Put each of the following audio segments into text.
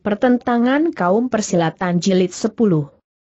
Pertentangan Kaum Persilatan Jilid 10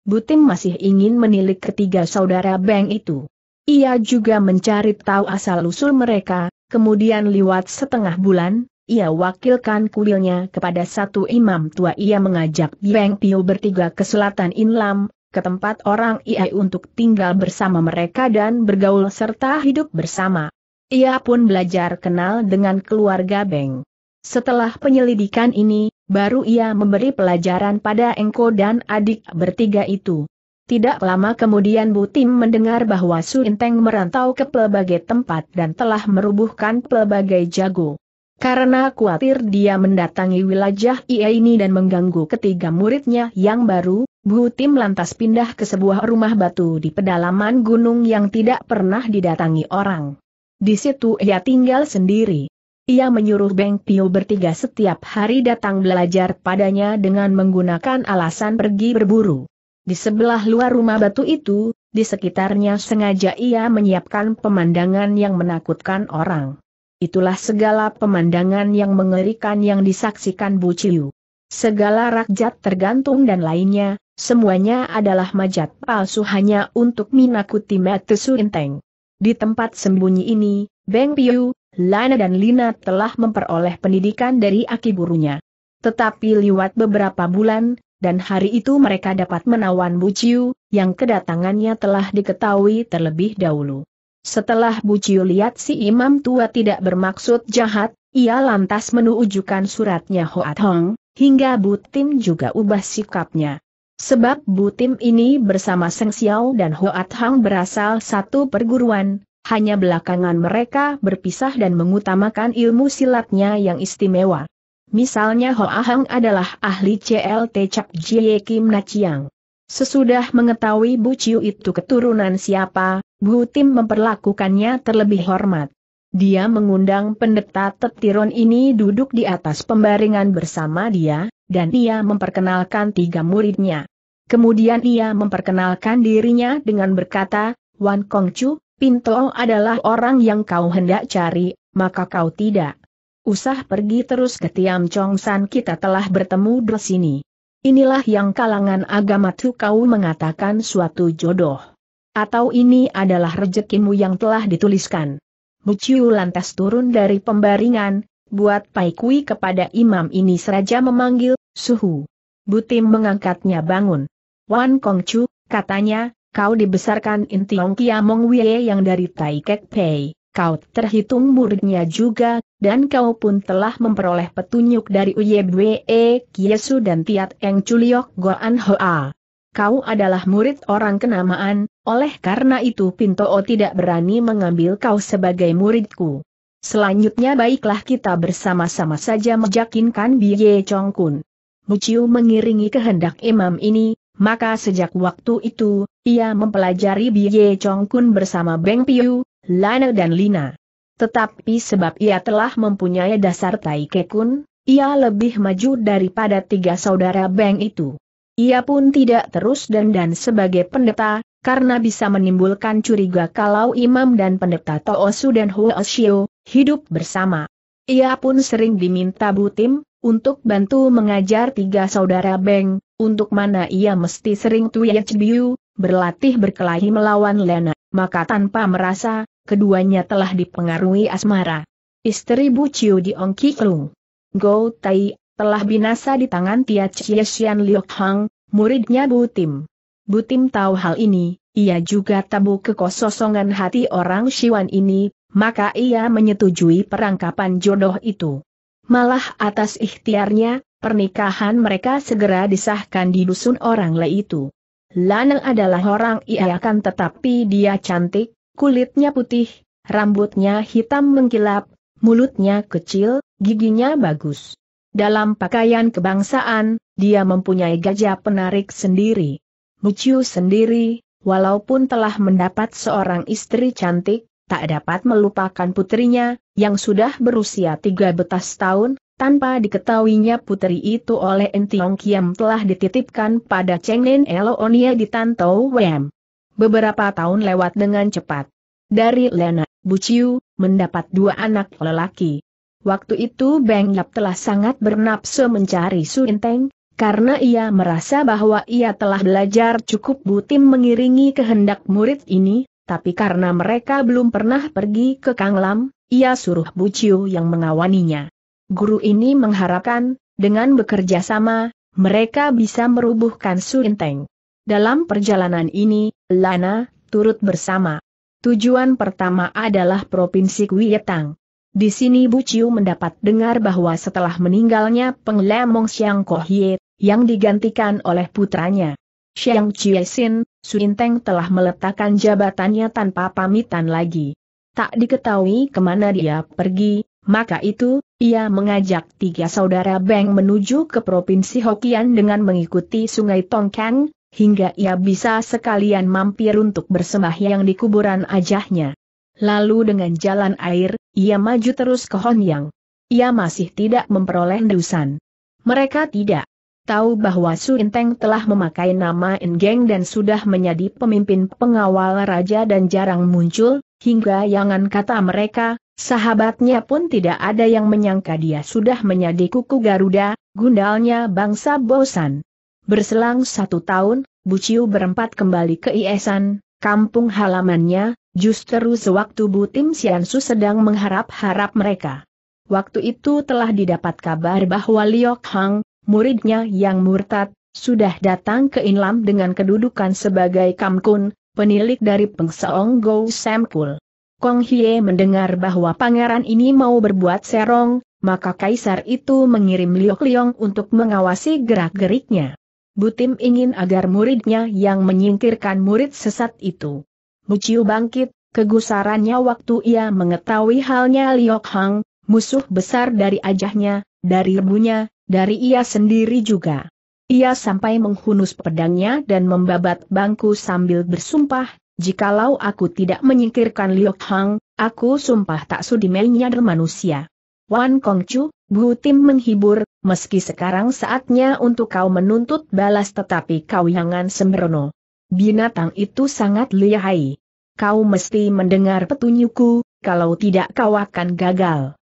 Butim masih ingin menilik ketiga saudara Beng itu. Ia juga mencari tahu asal-usul mereka, kemudian liwat setengah bulan, ia wakilkan kuilnya kepada satu imam tua ia mengajak Beng Pio bertiga ke selatan Inlam, ke tempat orang ia untuk tinggal bersama mereka dan bergaul serta hidup bersama. Ia pun belajar kenal dengan keluarga Beng. Setelah penyelidikan ini, Baru ia memberi pelajaran pada Engko dan adik bertiga itu. Tidak lama kemudian Bu Tim mendengar bahwa Su Inteng merantau ke pelbagai tempat dan telah merubuhkan pelbagai jago. Karena khawatir dia mendatangi wilayah ia ini dan mengganggu ketiga muridnya yang baru, Bu Tim lantas pindah ke sebuah rumah batu di pedalaman gunung yang tidak pernah didatangi orang. Di situ ia tinggal sendiri. Ia menyuruh Beng Piu bertiga setiap hari datang belajar padanya dengan menggunakan alasan pergi berburu. Di sebelah luar rumah batu itu, di sekitarnya sengaja ia menyiapkan pemandangan yang menakutkan orang. Itulah segala pemandangan yang mengerikan yang disaksikan Bu Ciu. Segala rakjat tergantung dan lainnya, semuanya adalah majat palsu hanya untuk minakuti Metesu Inteng. Di tempat sembunyi ini, Beng Piu, Lana dan Lina telah memperoleh pendidikan dari aki burunya. Tetapi lewat beberapa bulan, dan hari itu mereka dapat menawan Bu Chiu, yang kedatangannya telah diketahui terlebih dahulu. Setelah Bu Chiu lihat si imam tua tidak bermaksud jahat, ia lantas menujukan suratnya Hoat Hong, hingga Bu Tim juga ubah sikapnya. Sebab Butim ini bersama Seng Xiao dan Hoat Hang berasal satu perguruan, hanya belakangan mereka berpisah dan mengutamakan ilmu silatnya yang istimewa. Misalnya Ho Hang adalah ahli CLT Cap Jie Kim Na Chiang. Sesudah mengetahui Bu Chiu itu keturunan siapa, Bu Tim memperlakukannya terlebih hormat. Dia mengundang pendeta Tetiron ini duduk di atas pembaringan bersama dia, dan dia memperkenalkan tiga muridnya. Kemudian ia memperkenalkan dirinya dengan berkata, Wan Kongcu, Pinto adalah orang yang kau hendak cari, maka kau tidak. Usah pergi terus ke Tiam Chong San kita telah bertemu di sini. Inilah yang kalangan agama tu kau mengatakan suatu jodoh. Atau ini adalah rejekimu yang telah dituliskan. Buciu lantas turun dari pembaringan, buat Pai Kui kepada imam ini seraja memanggil, Suhu. Butim mengangkatnya bangun. Wan Kong Chu, katanya, kau dibesarkan Tiong Kiamong Wei yang dari Tai Kek Pei, kau terhitung muridnya juga, dan kau pun telah memperoleh petunjuk dari Bwee Kiesu dan Tiat Eng Chuliok Goan Hoa. Kau adalah murid orang kenamaan, oleh karena itu Pinto O tidak berani mengambil kau sebagai muridku. Selanjutnya baiklah kita bersama-sama saja meyakinkan Biye Chong Kun. Chiu mengiringi kehendak imam ini, maka sejak waktu itu, ia mempelajari Biye Chong Kun bersama Beng Piu, Lana dan Lina. Tetapi sebab ia telah mempunyai dasar Tai Kekun, ia lebih maju daripada tiga saudara Beng itu. Ia pun tidak terus dan sebagai pendeta, karena bisa menimbulkan curiga kalau imam dan pendeta Toosu dan Huoshio hidup bersama. Ia pun sering diminta Butim, untuk bantu mengajar tiga saudara Beng, untuk mana ia mesti sering Tuye cibiu, berlatih berkelahi melawan Lena, maka tanpa merasa, keduanya telah dipengaruhi asmara. Istri Bu Chiu di Ong Kiklung. Go Tai, telah binasa di tangan Tia Chie Xian Liok Hang, muridnya Bu Tim. Bu Tim tahu hal ini, ia juga tabu kekosongan hati orang Siwan ini, maka ia menyetujui perangkapan jodoh itu. Malah atas ikhtiarnya, pernikahan mereka segera disahkan di dusun orang Le itu. Laneng adalah orang ia akan tetapi dia cantik, kulitnya putih, rambutnya hitam mengkilap, mulutnya kecil, giginya bagus. Dalam pakaian kebangsaan, dia mempunyai gajah penarik sendiri. Muciu sendiri, walaupun telah mendapat seorang istri cantik, tak dapat melupakan putrinya, yang sudah berusia tiga betas tahun, tanpa diketahuinya putri itu oleh Entiong Kiam telah dititipkan pada Cheng Chengnen Eloonia di Tantou Wem. Beberapa tahun lewat dengan cepat. Dari Lena, Bu Buciu, mendapat dua anak lelaki. Waktu itu Beng Yap telah sangat bernapsu mencari Su Inteng, karena ia merasa bahwa ia telah belajar cukup butim mengiringi kehendak murid ini, tapi karena mereka belum pernah pergi ke Kanglam, ia suruh Bu Buciu yang mengawaninya. Guru ini mengharapkan, dengan bekerja sama, mereka bisa merubuhkan Suinteng. Dalam perjalanan ini, Lana turut bersama. Tujuan pertama adalah Provinsi Kuitang. Di sini Bu Chiu mendapat dengar bahwa setelah meninggalnya Penglemong Xiang Kohye, yang digantikan oleh putranya, Xiang Chiesin, Suinteng telah meletakkan jabatannya tanpa pamitan lagi. Tak diketahui kemana dia pergi, maka itu, ia mengajak tiga saudara Beng menuju ke Provinsi Hokian dengan mengikuti Sungai Tongkang, hingga ia bisa sekalian mampir untuk bersembahyang di kuburan ajahnya. Lalu dengan jalan air, ia maju terus ke Honyang. Ia masih tidak memperoleh dusan. Mereka tidak tahu bahwa Su Inteng telah memakai nama Engeng dan sudah menjadi pemimpin pengawal raja dan jarang muncul, hingga yangan kata mereka, Sahabatnya pun tidak ada yang menyangka dia sudah menjadi kuku Garuda, gundalnya bangsa bosan. Berselang satu tahun, Buciu berempat kembali ke Iesan, kampung halamannya, justru sewaktu Butim Siansu sedang mengharap-harap mereka. Waktu itu telah didapat kabar bahwa Liok Hang, muridnya yang murtad, sudah datang ke Inlam dengan kedudukan sebagai Kamkun, penilik dari Pengseong Go Semkul. Kong Hie mendengar bahwa pangeran ini mau berbuat serong, maka kaisar itu mengirim Liok Liong untuk mengawasi gerak-geriknya. Butim ingin agar muridnya yang menyingkirkan murid sesat itu. Muciu bangkit, kegusarannya waktu ia mengetahui halnya Liok Hang, musuh besar dari ajahnya, dari rebunya, dari ia sendiri juga. Ia sampai menghunus pedangnya dan membabat bangku sambil bersumpah, Jikalau aku tidak menyingkirkan Liu Hang, aku sumpah tak sudi menyadar manusia. Wan Chu, Bu Tim menghibur, meski sekarang saatnya untuk kau menuntut balas tetapi kau jangan sembrono. Binatang itu sangat lihai. Kau mesti mendengar petunjukku, kalau tidak kau akan gagal.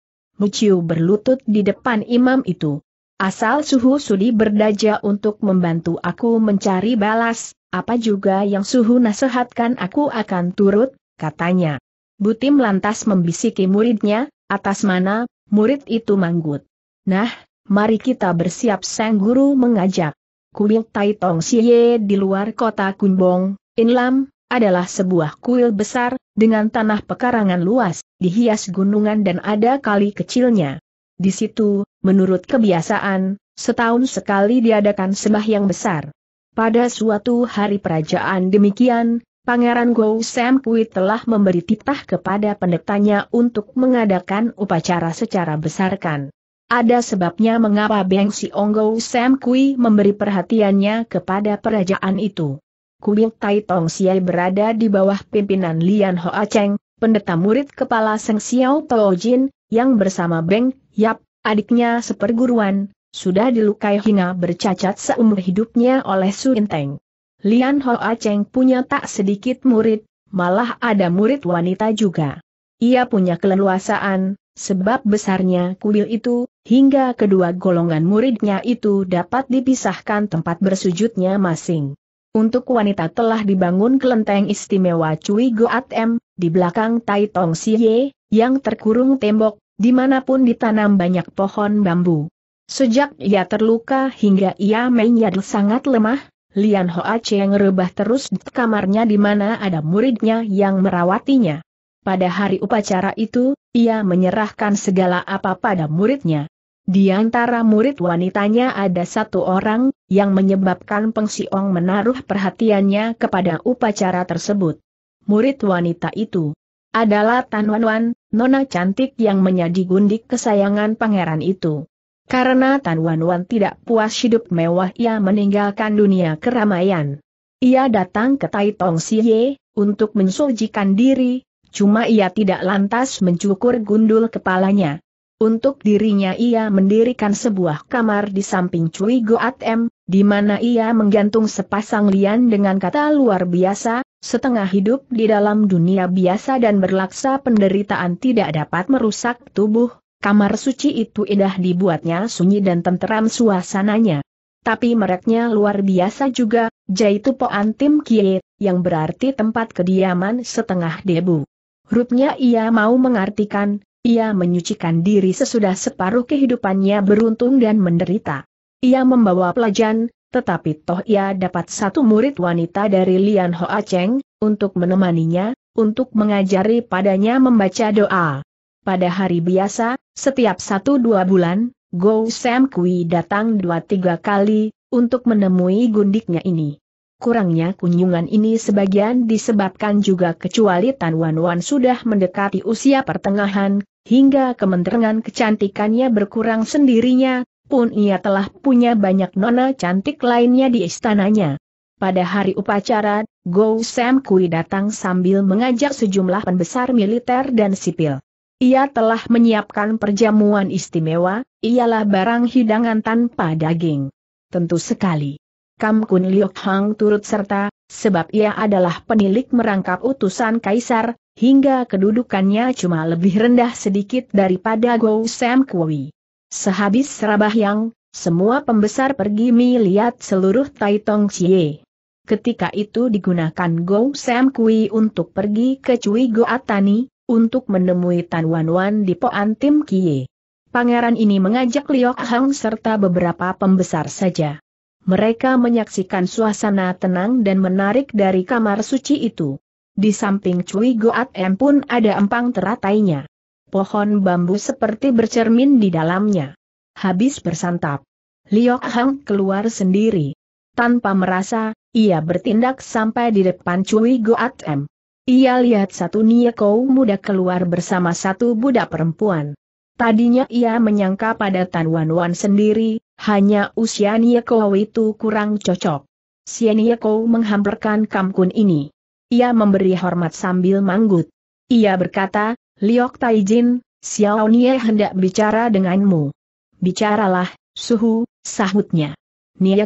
Chiu berlutut di depan imam itu. Asal suhu sudi berdaja untuk membantu aku mencari balas, apa juga yang suhu nasihatkan aku akan turut, katanya. Butim lantas membisiki muridnya, atas mana, murid itu manggut. Nah, mari kita bersiap sang guru mengajak. Kuil Tai Tong Siye di luar kota Kunbong, Inlam, adalah sebuah kuil besar, dengan tanah pekarangan luas, dihias gunungan dan ada kali kecilnya. Di situ, menurut kebiasaan, setahun sekali diadakan sembahyang besar. Pada suatu hari perajaan demikian, Pangeran Guo Sam Kui telah memberi titah kepada pendetanya untuk mengadakan upacara secara besarkan. Ada sebabnya mengapa Beng Siong Guo Sam Kui memberi perhatiannya kepada perajaan itu. Kubil Tai Tong Siai berada di bawah pimpinan Lian Ho A Cheng, pendeta murid kepala Seng Xiao Tao Jin, yang bersama Beng, Yap, adiknya seperguruan, sudah dilukai hingga bercacat seumur hidupnya oleh Su Inteng. Lian Ho Aceng punya tak sedikit murid, malah ada murid wanita juga. Ia punya keleluasaan, sebab besarnya kuil itu, hingga kedua golongan muridnya itu dapat dipisahkan tempat bersujudnya masing. Untuk wanita telah dibangun kelenteng istimewa Cui Goat M, di belakang Tai Tong Siye, yang terkurung tembok, dimanapun ditanam banyak pohon bambu. Sejak ia terluka hingga ia menyadar sangat lemah, Lian Hoa Cheng rebah terus di kamarnya di mana ada muridnya yang merawatinya. Pada hari upacara itu, ia menyerahkan segala apa pada muridnya. Di antara murid wanitanya ada satu orang, yang menyebabkan Peng Siong menaruh perhatiannya kepada upacara tersebut. Murid wanita itu adalah Tan Wan Wan, nona cantik yang menjadi gundik kesayangan pangeran itu. Karena Tan Wan Wan tidak puas hidup mewah ia meninggalkan dunia keramaian. Ia datang ke Tai Tong Siye, untuk mensujikan diri, cuma ia tidak lantas mencukur gundul kepalanya. Untuk dirinya ia mendirikan sebuah kamar di samping Cui Goat M, di mana ia menggantung sepasang lian dengan kata luar biasa, setengah hidup di dalam dunia biasa dan berlaksa penderitaan tidak dapat merusak tubuh, Kamar suci itu indah dibuatnya sunyi dan tenteram suasananya. Tapi mereknya luar biasa juga, yaitu Poan Tim Kie, yang berarti tempat kediaman setengah debu. Rupnya ia mau mengartikan, ia menyucikan diri sesudah separuh kehidupannya beruntung dan menderita. Ia membawa pelajaran, tetapi toh ia dapat satu murid wanita dari Lian Hoa Cheng, untuk menemaninya, untuk mengajari padanya membaca doa. Pada hari biasa, setiap satu dua bulan, Go Sam Kui datang dua tiga kali, untuk menemui gundiknya ini. Kurangnya kunjungan ini sebagian disebabkan juga kecuali Tan Wan Wan sudah mendekati usia pertengahan, hingga kementerangan kecantikannya berkurang sendirinya, pun ia telah punya banyak nona cantik lainnya di istananya. Pada hari upacara, Go Sam Kui datang sambil mengajak sejumlah pembesar militer dan sipil. Ia telah menyiapkan perjamuan istimewa, ialah barang hidangan tanpa daging. Tentu sekali. Kam Kun Liok Hang turut serta, sebab ia adalah penilik merangkap utusan kaisar, hingga kedudukannya cuma lebih rendah sedikit daripada Go Sam Kui. Sehabis Serabah Yang, semua pembesar pergi melihat seluruh Tai Tong Chie. Ketika itu digunakan Go Sam Kui untuk pergi ke Cui Goatani, untuk menemui Tan Wan Wan di Poan Tim Kie. Pangeran ini mengajak Liok Hang serta beberapa pembesar saja. Mereka menyaksikan suasana tenang dan menarik dari kamar suci itu. Di samping Cui Goat M pun ada empang teratainya. Pohon bambu seperti bercermin di dalamnya. Habis bersantap, Liok Hang keluar sendiri. Tanpa merasa, ia bertindak sampai di depan Cui Goat M. Ia lihat satu Nieko muda keluar bersama satu budak perempuan. Tadinya ia menyangka pada Tan Wan Wan sendiri, hanya usia Nieko itu kurang cocok. Si Nieko menghamperkan kamkun ini. Ia memberi hormat sambil manggut. Ia berkata, Liok Taijin, Xiao Nie hendak bicara denganmu. Bicaralah, suhu, sahutnya.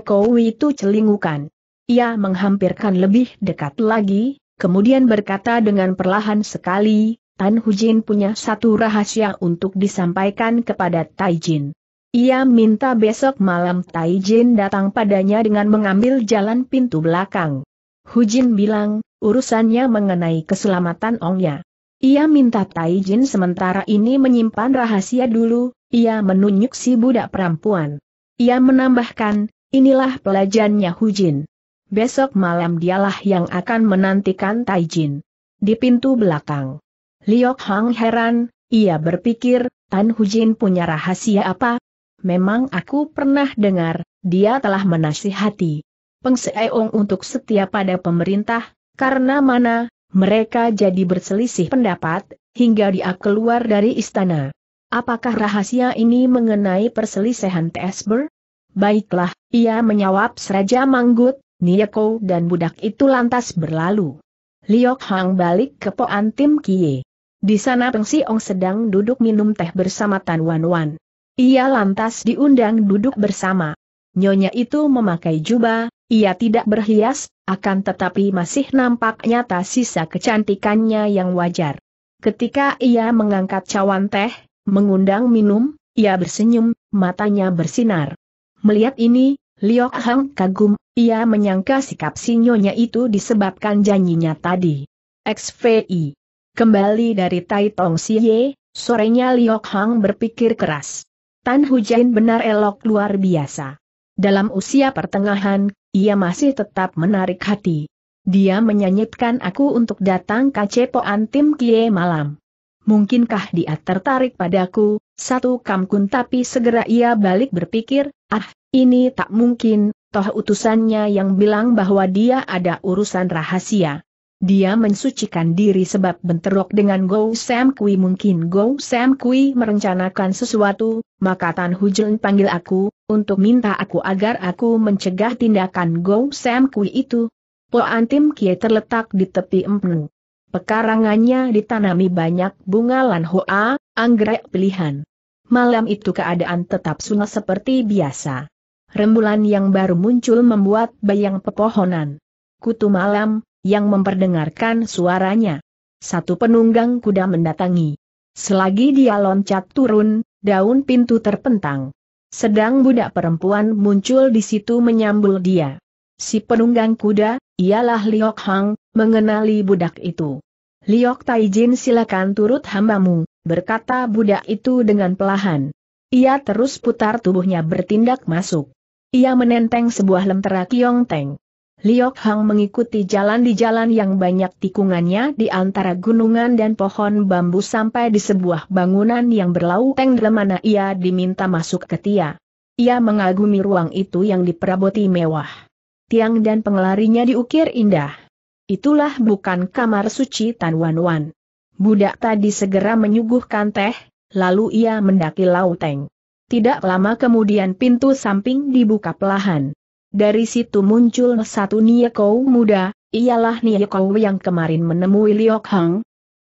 Kou itu celingukan. Ia menghampirkan lebih dekat lagi, kemudian berkata dengan perlahan sekali, Tan Hujin punya satu rahasia untuk disampaikan kepada Taijin. Ia minta besok malam Taijin datang padanya dengan mengambil jalan pintu belakang. Hujin bilang, urusannya mengenai keselamatan Ongnya. Ia minta Taijin sementara ini menyimpan rahasia dulu, ia menunjuk si budak perempuan. Ia menambahkan, inilah pelajannya Hujin. Besok malam dialah yang akan menantikan Taijin. Di pintu belakang. Liok Hang heran, ia berpikir, Tan Hujin punya rahasia apa? Memang aku pernah dengar, dia telah menasihati Peng Seong untuk setia pada pemerintah, karena mana, mereka jadi berselisih pendapat, hingga dia keluar dari istana. Apakah rahasia ini mengenai perselisihan Tesber? Baiklah, ia menjawab Seraja Manggut, Nieko dan budak itu lantas berlalu. Liok Hang balik ke Poan Tim Kie. Di sana Peng Siong sedang duduk minum teh bersama Tan Wan Wan. Ia lantas diundang duduk bersama. Nyonya itu memakai jubah, ia tidak berhias, akan tetapi masih nampak nyata sisa kecantikannya yang wajar. Ketika ia mengangkat cawan teh, mengundang minum, ia bersenyum, matanya bersinar. Melihat ini, Liok Hang kagum, ia menyangka sikap Sinyonya itu disebabkan janjinya tadi. XVI. Kembali dari Tai Tong Siye, sorenya Liok Hang berpikir keras. Tan Hujain benar elok luar biasa. Dalam usia pertengahan, ia masih tetap menarik hati. Dia menyanyitkan aku untuk datang ke Cepoan Tim Kie malam. Mungkinkah dia tertarik padaku, satu kamkun tapi segera ia balik berpikir, ah, ini tak mungkin, toh utusannya yang bilang bahwa dia ada urusan rahasia. Dia mensucikan diri sebab benterok dengan Go Sam Kui mungkin Go Sam Kui merencanakan sesuatu, maka Tan Hujen panggil aku, untuk minta aku agar aku mencegah tindakan Go Sam Kui itu. Po Antim Kie terletak di tepi empenu. Pekarangannya ditanami banyak bunga lan hoa, anggrek pilihan. Malam itu keadaan tetap sunah seperti biasa rembulan yang baru muncul membuat bayang pepohonan. Kutu malam, yang memperdengarkan suaranya. Satu penunggang kuda mendatangi. Selagi dia loncat turun, daun pintu terpentang. Sedang budak perempuan muncul di situ menyambul dia. Si penunggang kuda, ialah Liok Hang, mengenali budak itu. Liok Taijin silakan turut hambamu, berkata budak itu dengan pelahan. Ia terus putar tubuhnya bertindak masuk. Ia menenteng sebuah lentera Kiong Teng. Liok Hang mengikuti jalan di jalan yang banyak tikungannya di antara gunungan dan pohon bambu sampai di sebuah bangunan yang berlauteng mana ia diminta masuk ke Tia. Ia mengagumi ruang itu yang diperaboti mewah. Tiang dan pengelarinya diukir indah. Itulah bukan kamar suci Tan Wan Wan. Budak tadi segera menyuguhkan teh, lalu ia mendaki lauteng. Tidak lama kemudian pintu samping dibuka pelahan. Dari situ muncul satu Niekou muda, ialah Niekou yang kemarin menemui Liok Hang.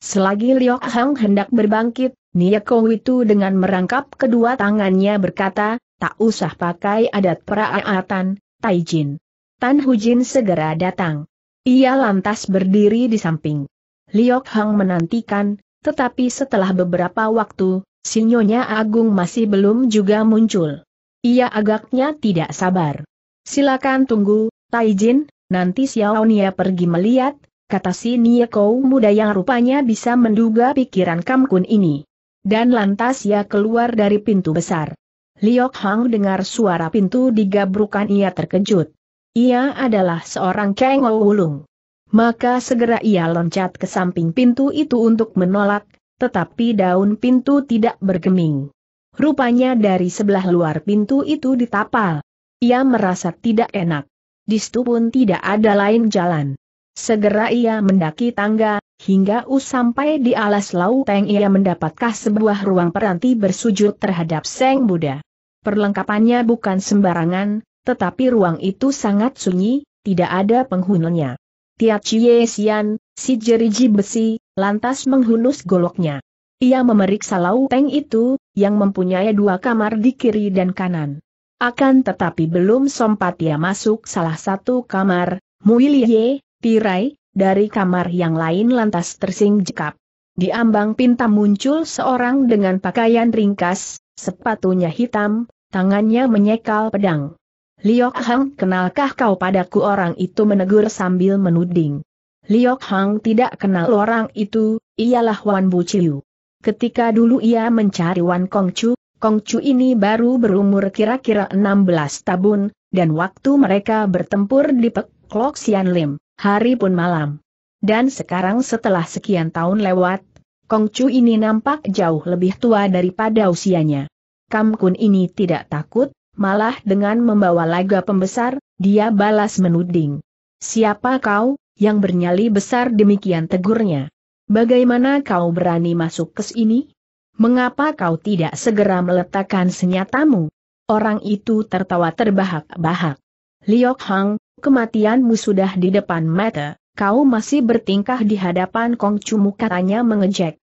Selagi Liok Hang hendak berbangkit, Niekou itu dengan merangkap kedua tangannya berkata, tak usah pakai adat peraatan, Taijin. Tan Hujin segera datang. Ia lantas berdiri di samping. Liok Hang menantikan, tetapi setelah beberapa waktu, Sinyonya Agung masih belum juga muncul. Ia agaknya tidak sabar. Silakan tunggu, Taijin, nanti Xiaonia pergi melihat, kata si Nieko muda yang rupanya bisa menduga pikiran Kamkun ini. Dan lantas ia keluar dari pintu besar. Liok Hang dengar suara pintu digabrukan ia terkejut. Ia adalah seorang Kengou Wulung. Maka segera ia loncat ke samping pintu itu untuk menolak, tetapi daun pintu tidak bergeming. Rupanya dari sebelah luar pintu itu ditapal. Ia merasa tidak enak. Di situ pun tidak ada lain jalan. Segera ia mendaki tangga, hingga us sampai di alas lauteng ia mendapatkan sebuah ruang peranti bersujud terhadap Seng Buddha. Perlengkapannya bukan sembarangan, tetapi ruang itu sangat sunyi, tidak ada penghuninya. Tia Chie Sian, si jeriji besi, lantas menghunus goloknya. Ia memeriksa Teng itu, yang mempunyai dua kamar di kiri dan kanan. Akan tetapi belum sempat ia masuk salah satu kamar, Muilie, tirai, dari kamar yang lain lantas jekap. Di ambang pinta muncul seorang dengan pakaian ringkas, sepatunya hitam, tangannya menyekal pedang. Liok Hang kenalkah kau padaku orang itu menegur sambil menuding. Liok Hang tidak kenal orang itu, ialah Wan Bu Chiu. Ketika dulu ia mencari Wan Kong Chu, Kong Chu ini baru berumur kira-kira 16 tahun, dan waktu mereka bertempur di Pek Lok Sian Lim, hari pun malam. Dan sekarang setelah sekian tahun lewat, Kong Chu ini nampak jauh lebih tua daripada usianya. Kam Kun ini tidak takut, malah dengan membawa laga pembesar, dia balas menuding. Siapa kau, yang bernyali besar demikian tegurnya. Bagaimana kau berani masuk ke sini? Mengapa kau tidak segera meletakkan senyatamu? Orang itu tertawa terbahak-bahak. Liok Hang, kematianmu sudah di depan mata, kau masih bertingkah di hadapan Kong Cumu katanya mengejek.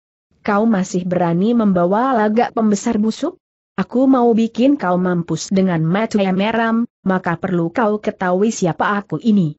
Kau masih berani membawa lagak pembesar busuk? Aku mau bikin kau mampus dengan mata yang meram, maka perlu kau ketahui siapa aku ini.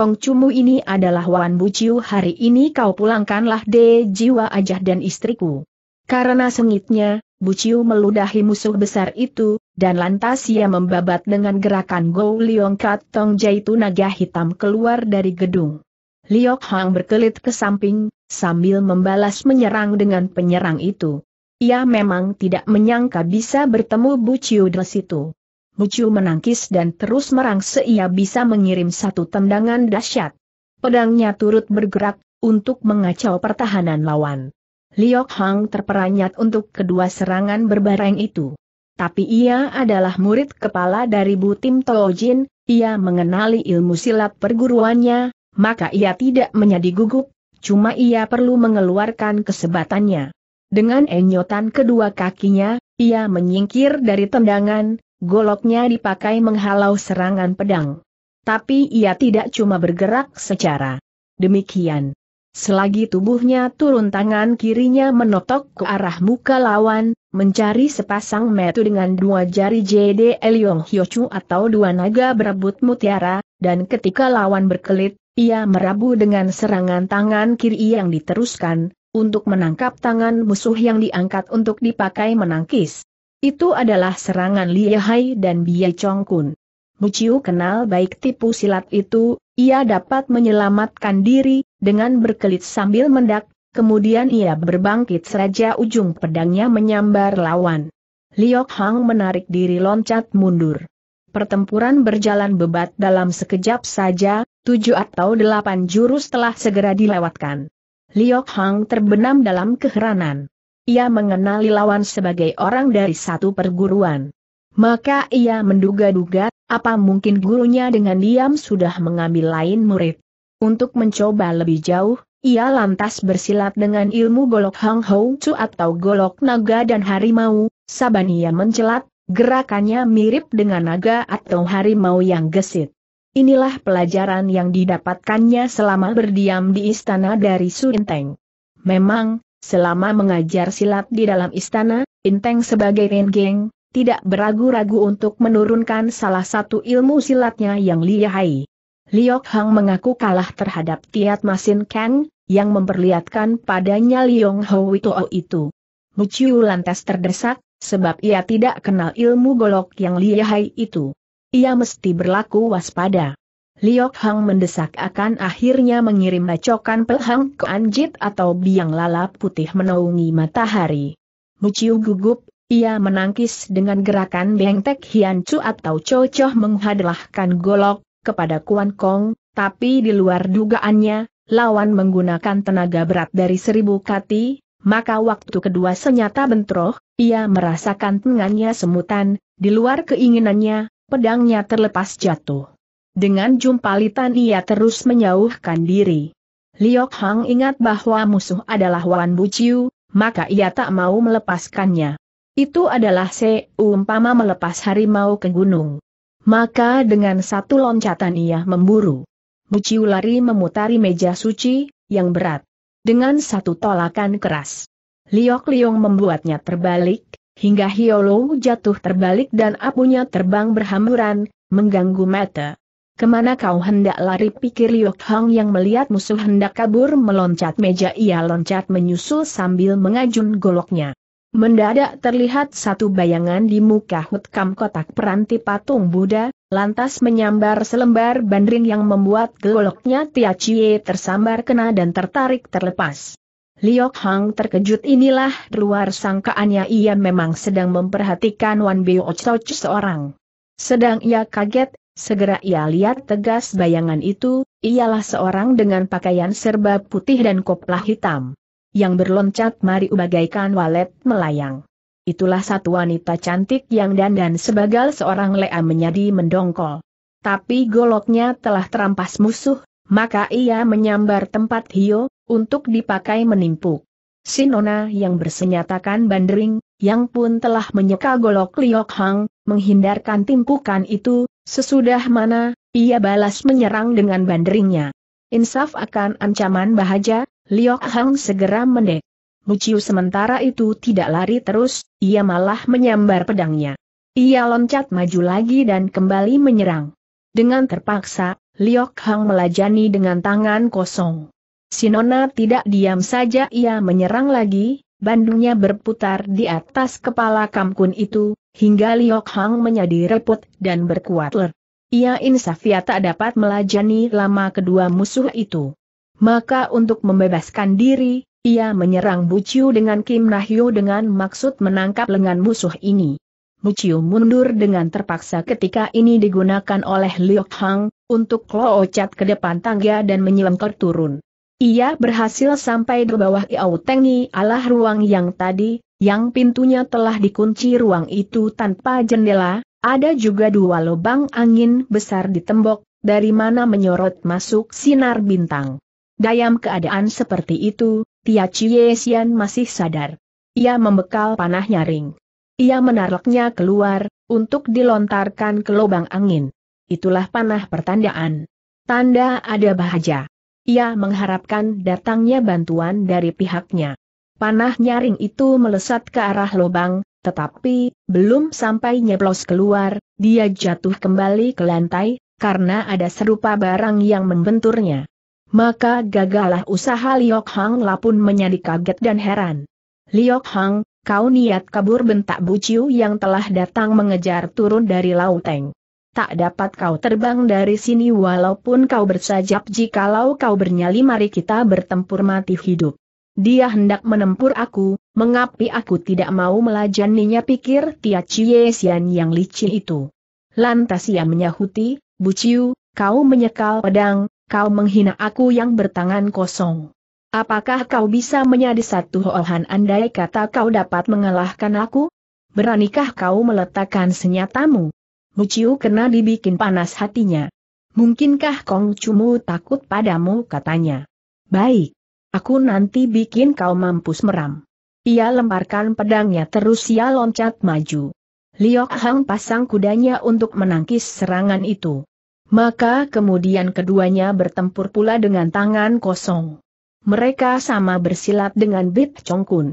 Kong Cumu ini adalah Wan Buciu hari ini kau pulangkanlah de jiwa ajah dan istriku. Karena sengitnya, Buciu meludahi musuh besar itu, dan lantas ia membabat dengan gerakan Go Liong Katong Jaitu naga hitam keluar dari gedung. Liok Hang berkelit ke samping, sambil membalas menyerang dengan penyerang itu. Ia memang tidak menyangka bisa bertemu Buciu di situ. Mucu menangkis dan terus merangsek ia bisa mengirim satu tendangan dahsyat. Pedangnya turut bergerak, untuk mengacau pertahanan lawan. Liok Hang terperanjat untuk kedua serangan berbareng itu. Tapi ia adalah murid kepala dari Butim Tojin, ia mengenali ilmu silat perguruannya, maka ia tidak menjadi gugup, cuma ia perlu mengeluarkan kesebatannya. Dengan enyotan kedua kakinya, ia menyingkir dari tendangan, goloknya dipakai menghalau serangan pedang. Tapi ia tidak cuma bergerak secara demikian. Selagi tubuhnya turun tangan kirinya menotok ke arah muka lawan, mencari sepasang metu dengan dua jari JD Eliong Hyochu atau dua naga berebut mutiara, dan ketika lawan berkelit, ia merabu dengan serangan tangan kiri yang diteruskan, untuk menangkap tangan musuh yang diangkat untuk dipakai menangkis. Itu adalah serangan Lia Hai dan Bia Chong Kun. Muciu kenal baik tipu silat itu, ia dapat menyelamatkan diri, dengan berkelit sambil mendak, kemudian ia berbangkit seraja ujung pedangnya menyambar lawan. Liok Hang menarik diri loncat mundur. Pertempuran berjalan bebat dalam sekejap saja, tujuh atau delapan jurus telah segera dilewatkan. Liok Hang terbenam dalam keheranan. Ia mengenali lawan sebagai orang dari satu perguruan. Maka ia menduga-duga, apa mungkin gurunya dengan diam sudah mengambil lain murid. Untuk mencoba lebih jauh, ia lantas bersilat dengan ilmu golok Hang Hou Chu atau golok naga dan harimau, saban ia mencelat, gerakannya mirip dengan naga atau harimau yang gesit. Inilah pelajaran yang didapatkannya selama berdiam di istana dari Surinteng. Memang, Selama mengajar silat di dalam istana, Inteng sebagai Renggeng, tidak beragu-ragu untuk menurunkan salah satu ilmu silatnya yang lihai. Liok Hang mengaku kalah terhadap Tiat Masin Kang, yang memperlihatkan padanya Liong Hoi To'o itu. Muciu lantas terdesak, sebab ia tidak kenal ilmu golok yang lihai itu. Ia mesti berlaku waspada. Liok Hang mendesak akan akhirnya mengirim cokan pelhang ke anjit atau biang lalap putih menaungi matahari. Muciu gugup, ia menangkis dengan gerakan bengtek hiancu atau cocoh menghadlahkan golok kepada Kuan Kong, tapi di luar dugaannya, lawan menggunakan tenaga berat dari seribu kati, maka waktu kedua senyata bentroh, ia merasakan tangannya semutan, di luar keinginannya, pedangnya terlepas jatuh. Dengan jumpalitan ia terus menjauhkan diri. Liok Hang ingat bahwa musuh adalah Wan Buciu, maka ia tak mau melepaskannya. Itu adalah se umpama melepas harimau ke gunung. Maka dengan satu loncatan ia memburu. Buciu lari memutari meja suci, yang berat. Dengan satu tolakan keras. Liok Liong membuatnya terbalik, hingga Hiolo jatuh terbalik dan apunya terbang berhamburan, mengganggu mata. Kemana kau hendak lari pikir Liu Hang yang melihat musuh hendak kabur meloncat meja ia loncat menyusul sambil mengajun goloknya. Mendadak terlihat satu bayangan di muka hutkam kotak peranti patung Buddha, lantas menyambar selembar bandring yang membuat goloknya Tia Chie tersambar kena dan tertarik terlepas. Liok Hang terkejut inilah luar sangkaannya ia memang sedang memperhatikan Wan Biu Choch seorang. Sedang ia kaget Segera ia lihat tegas bayangan itu, ialah seorang dengan pakaian serba putih dan koplah hitam. Yang berloncat mari bagaikan walet melayang. Itulah satu wanita cantik yang dandan sebagai seorang lea menjadi mendongkol. Tapi goloknya telah terampas musuh, maka ia menyambar tempat Hio, untuk dipakai menimpuk. Sinona yang bersenyatakan bandering, yang pun telah menyeka golok Liok Hang, menghindarkan timpukan itu, Sesudah mana, ia balas menyerang dengan banderingnya. Insaf akan ancaman bahaja, Liok Hang segera mendek. Muciu sementara itu tidak lari terus, ia malah menyambar pedangnya. Ia loncat maju lagi dan kembali menyerang. Dengan terpaksa, Liok Hang melajani dengan tangan kosong. Sinona tidak diam saja ia menyerang lagi, bandungnya berputar di atas kepala Kamkun itu, hingga Liok Hang menjadi repot dan ler. Ia insafia tak dapat melajani lama kedua musuh itu. Maka untuk membebaskan diri, ia menyerang Buciu dengan Kim Nahyo dengan maksud menangkap lengan musuh ini. Buciu mundur dengan terpaksa ketika ini digunakan oleh Liok Hang, untuk loocat ke depan tangga dan menyelengkar turun. Ia berhasil sampai di bawah Iautengi alah ruang yang tadi, yang pintunya telah dikunci ruang itu tanpa jendela, ada juga dua lubang angin besar di tembok, dari mana menyorot masuk sinar bintang. Dayam keadaan seperti itu, Tia Chie Xian masih sadar. Ia membekal panah nyaring. Ia menaruhnya keluar, untuk dilontarkan ke lubang angin. Itulah panah pertandaan. Tanda ada bahaya. Ia mengharapkan datangnya bantuan dari pihaknya. Panah nyaring itu melesat ke arah lubang, tetapi, belum sampai nyeblos keluar, dia jatuh kembali ke lantai, karena ada serupa barang yang membenturnya. Maka gagalah usaha Liok Hang Lapun menjadi kaget dan heran. Liok Hang, kau niat kabur bentak buciu yang telah datang mengejar turun dari lauteng tak dapat kau terbang dari sini walaupun kau bersajap jikalau kau bernyali mari kita bertempur mati hidup. Dia hendak menempur aku, mengapi aku tidak mau melajaninya pikir Tia Chie Sian yang licin itu. Lantas ia menyahuti, Buciu, kau menyekal pedang, kau menghina aku yang bertangan kosong. Apakah kau bisa menjadi satu hoohan andai kata kau dapat mengalahkan aku? Beranikah kau meletakkan senyatamu? Muciu kena dibikin panas hatinya. Mungkinkah Kong Cumu takut padamu katanya. Baik. Aku nanti bikin kau mampus meram. Ia lemparkan pedangnya terus ia loncat maju. Liok Hang pasang kudanya untuk menangkis serangan itu. Maka kemudian keduanya bertempur pula dengan tangan kosong. Mereka sama bersilat dengan Bit Chong Kun.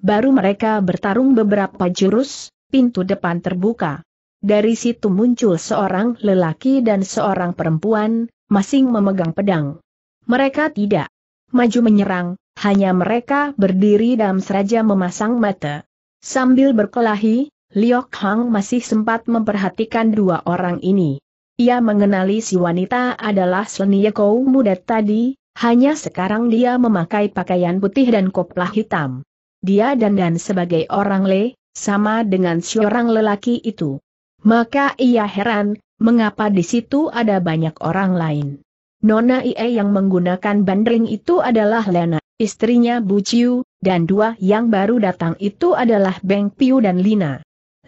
Baru mereka bertarung beberapa jurus, pintu depan terbuka. Dari situ muncul seorang lelaki dan seorang perempuan, masing memegang pedang. Mereka tidak maju menyerang, hanya mereka berdiri dan seraja memasang mata. Sambil berkelahi, Liok Hang masih sempat memperhatikan dua orang ini. Ia mengenali si wanita adalah Yekou muda tadi, hanya sekarang dia memakai pakaian putih dan koplah hitam. Dia dandan sebagai orang Le, sama dengan seorang lelaki itu. Maka ia heran, mengapa di situ ada banyak orang lain. Nona Ie yang menggunakan bandring itu adalah Lena, istrinya Bu Chiu, dan dua yang baru datang itu adalah Beng Piu dan Lina.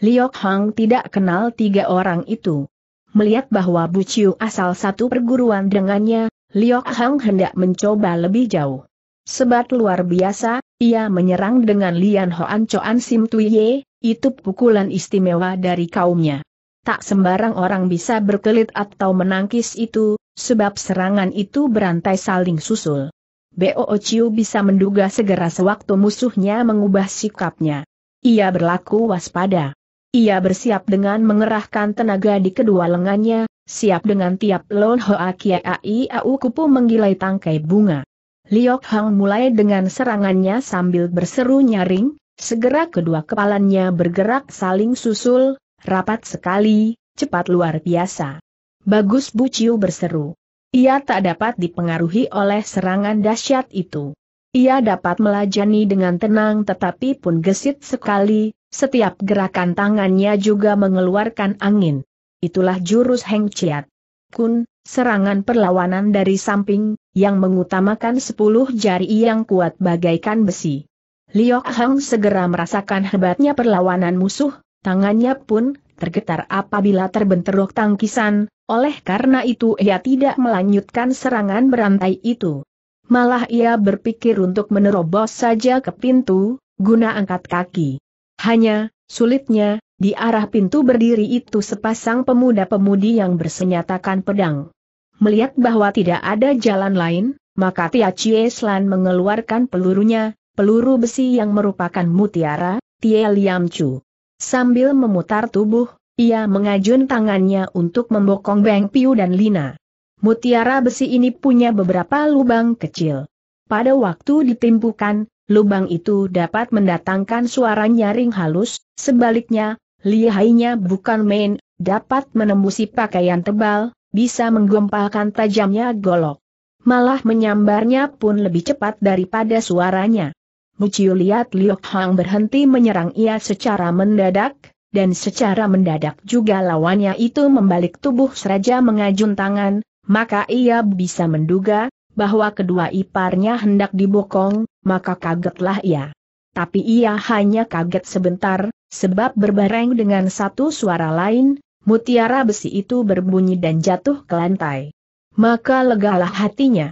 Liok Hang tidak kenal tiga orang itu. Melihat bahwa Bu Chiu asal satu perguruan dengannya, Liok Hang hendak mencoba lebih jauh. Sebat luar biasa, ia menyerang dengan Lian Hoan Choan Sim Tui Ye. Itu pukulan istimewa dari kaumnya. Tak sembarang orang bisa berkelit atau menangkis itu, sebab serangan itu berantai saling susul. Bo Chiu bisa menduga segera sewaktu musuhnya mengubah sikapnya. Ia berlaku waspada. Ia bersiap dengan mengerahkan tenaga di kedua lengannya, siap dengan tiap lon hoa ai au kupu menggilai tangkai bunga. Liok Hang mulai dengan serangannya sambil berseru nyaring, Segera kedua kepalanya bergerak saling susul, rapat sekali, cepat luar biasa. Bagus Bu Buciu berseru. Ia tak dapat dipengaruhi oleh serangan dahsyat itu. Ia dapat melajani dengan tenang tetapi pun gesit sekali, setiap gerakan tangannya juga mengeluarkan angin. Itulah jurus Heng Chiat. Kun, serangan perlawanan dari samping, yang mengutamakan sepuluh jari yang kuat bagaikan besi. Liok Hang segera merasakan hebatnya perlawanan musuh, tangannya pun tergetar apabila terbenturuk tangkisan, oleh karena itu ia tidak melanjutkan serangan berantai itu. Malah ia berpikir untuk menerobos saja ke pintu, guna angkat kaki. Hanya, sulitnya, di arah pintu berdiri itu sepasang pemuda-pemudi yang bersenyatakan pedang. Melihat bahwa tidak ada jalan lain, maka Tia Chieslan mengeluarkan pelurunya, peluru besi yang merupakan mutiara, Tie Liam Chu. Sambil memutar tubuh, ia mengajun tangannya untuk membokong Beng Piu dan Lina. Mutiara besi ini punya beberapa lubang kecil. Pada waktu ditimpukan, lubang itu dapat mendatangkan suara nyaring halus, sebaliknya, lihainya bukan main, dapat menembusi pakaian tebal, bisa menggempalkan tajamnya golok. Malah menyambarnya pun lebih cepat daripada suaranya. Muciu lihat Liu Hang berhenti menyerang ia secara mendadak, dan secara mendadak juga lawannya itu membalik tubuh seraja mengajun tangan, maka ia bisa menduga, bahwa kedua iparnya hendak dibokong, maka kagetlah ia. Tapi ia hanya kaget sebentar, sebab berbareng dengan satu suara lain, mutiara besi itu berbunyi dan jatuh ke lantai. Maka legalah hatinya.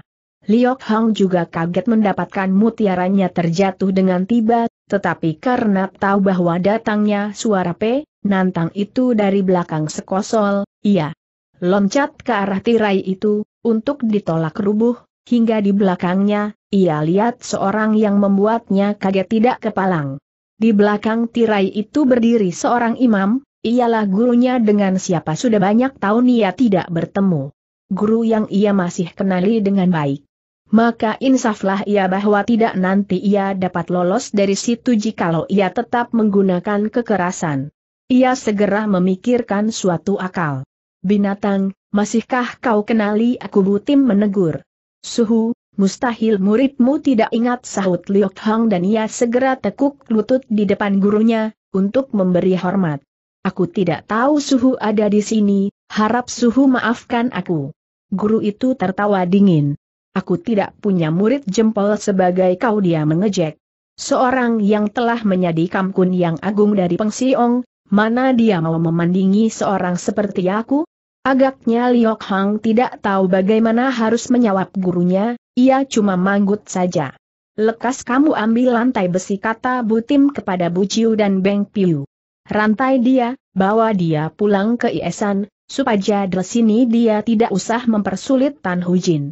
Liok Hang juga kaget mendapatkan mutiaranya terjatuh dengan tiba, tetapi karena tahu bahwa datangnya suara P, nantang itu dari belakang sekosol, ia loncat ke arah tirai itu, untuk ditolak rubuh, hingga di belakangnya, ia lihat seorang yang membuatnya kaget tidak kepalang. Di belakang tirai itu berdiri seorang imam, ialah gurunya dengan siapa sudah banyak tahun ia tidak bertemu. Guru yang ia masih kenali dengan baik maka insaflah ia bahwa tidak nanti ia dapat lolos dari situ jikalau ia tetap menggunakan kekerasan. Ia segera memikirkan suatu akal. Binatang, masihkah kau kenali aku butim menegur? Suhu, mustahil muridmu tidak ingat sahut Liok Hang dan ia segera tekuk lutut di depan gurunya, untuk memberi hormat. Aku tidak tahu Suhu ada di sini, harap Suhu maafkan aku. Guru itu tertawa dingin. Aku tidak punya murid jempol sebagai kau dia mengejek. Seorang yang telah menjadi kamkun yang agung dari Pengsiong, mana dia mau memandingi seorang seperti aku? Agaknya Liok Hang tidak tahu bagaimana harus menyawab gurunya, ia cuma manggut saja. Lekas kamu ambil lantai besi kata Butim kepada Bu Ciu dan Beng Piu. Rantai dia, bawa dia pulang ke Iesan, supaya di sini dia tidak usah mempersulit Tan Hujin.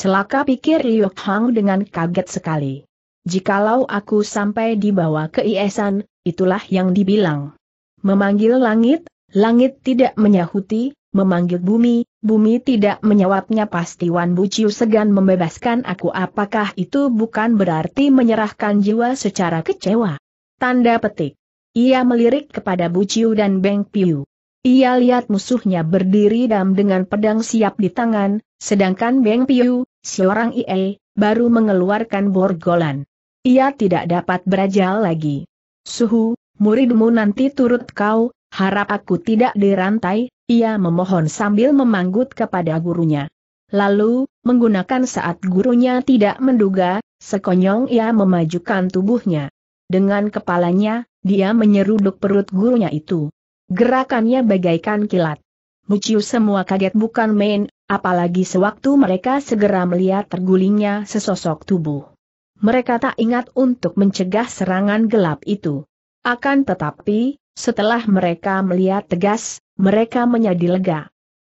Celaka pikir Ryuk Hang dengan kaget sekali. Jikalau aku sampai dibawa ke Iesan, itulah yang dibilang. Memanggil langit, langit tidak menyahuti, memanggil bumi, bumi tidak menyawabnya pasti Wan Buciu segan membebaskan aku apakah itu bukan berarti menyerahkan jiwa secara kecewa. Tanda petik. Ia melirik kepada Buciu dan Beng Piu. Ia lihat musuhnya berdiri dam dengan pedang siap di tangan, sedangkan Beng Piu, seorang IE, baru mengeluarkan borgolan. Ia tidak dapat berajal lagi. Suhu, muridmu nanti turut kau, harap aku tidak dirantai, ia memohon sambil memanggut kepada gurunya. Lalu, menggunakan saat gurunya tidak menduga, sekonyong ia memajukan tubuhnya. Dengan kepalanya, dia menyeruduk perut gurunya itu. Gerakannya bagaikan kilat. Muciu semua kaget bukan main, apalagi sewaktu mereka segera melihat tergulingnya sesosok tubuh. Mereka tak ingat untuk mencegah serangan gelap itu. Akan tetapi, setelah mereka melihat tegas, mereka menjadi lega.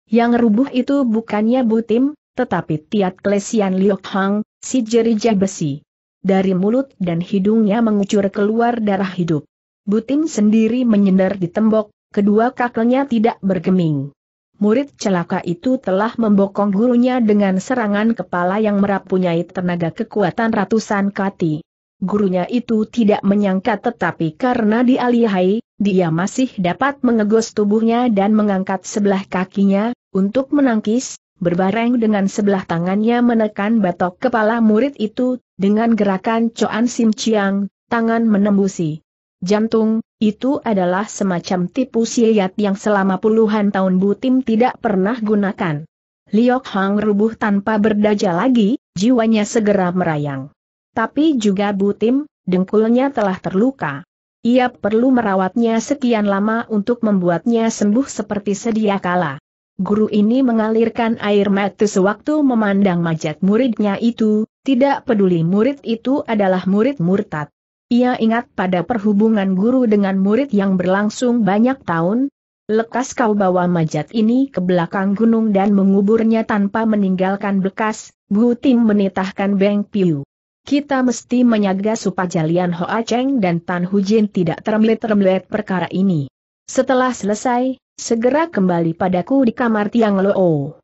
Yang rubuh itu bukannya Butim, tetapi Tiat Klesian Liok Hang, si jerijah besi. Dari mulut dan hidungnya mengucur keluar darah hidup. Butim sendiri menyender di tembok, kedua kakelnya tidak bergeming murid celaka itu telah membokong gurunya dengan serangan kepala yang merapunyai tenaga kekuatan ratusan kati. Gurunya itu tidak menyangka tetapi karena dialihai, dia masih dapat mengegos tubuhnya dan mengangkat sebelah kakinya, untuk menangkis, berbareng dengan sebelah tangannya menekan batok kepala murid itu, dengan gerakan Coan Sim Chiang, tangan menembusi. Jantung, itu adalah semacam tipu siat yang selama puluhan tahun Butim tidak pernah gunakan. Liok Hang rubuh tanpa berdaja lagi, jiwanya segera merayang. Tapi juga Butim, dengkulnya telah terluka. Ia perlu merawatnya sekian lama untuk membuatnya sembuh seperti sedia kala. Guru ini mengalirkan air mata sewaktu memandang majat muridnya itu, tidak peduli murid itu adalah murid murtad. Ia ingat pada perhubungan guru dengan murid yang berlangsung banyak tahun, lekas kau bawa majat ini ke belakang gunung dan menguburnya tanpa meninggalkan bekas, Tim menitahkan Beng Piu. Kita mesti menyaga supaya Lian Hoa Cheng dan Tan Hujin tidak termelit termelit perkara ini. Setelah selesai, segera kembali padaku di kamar Tiang Loo.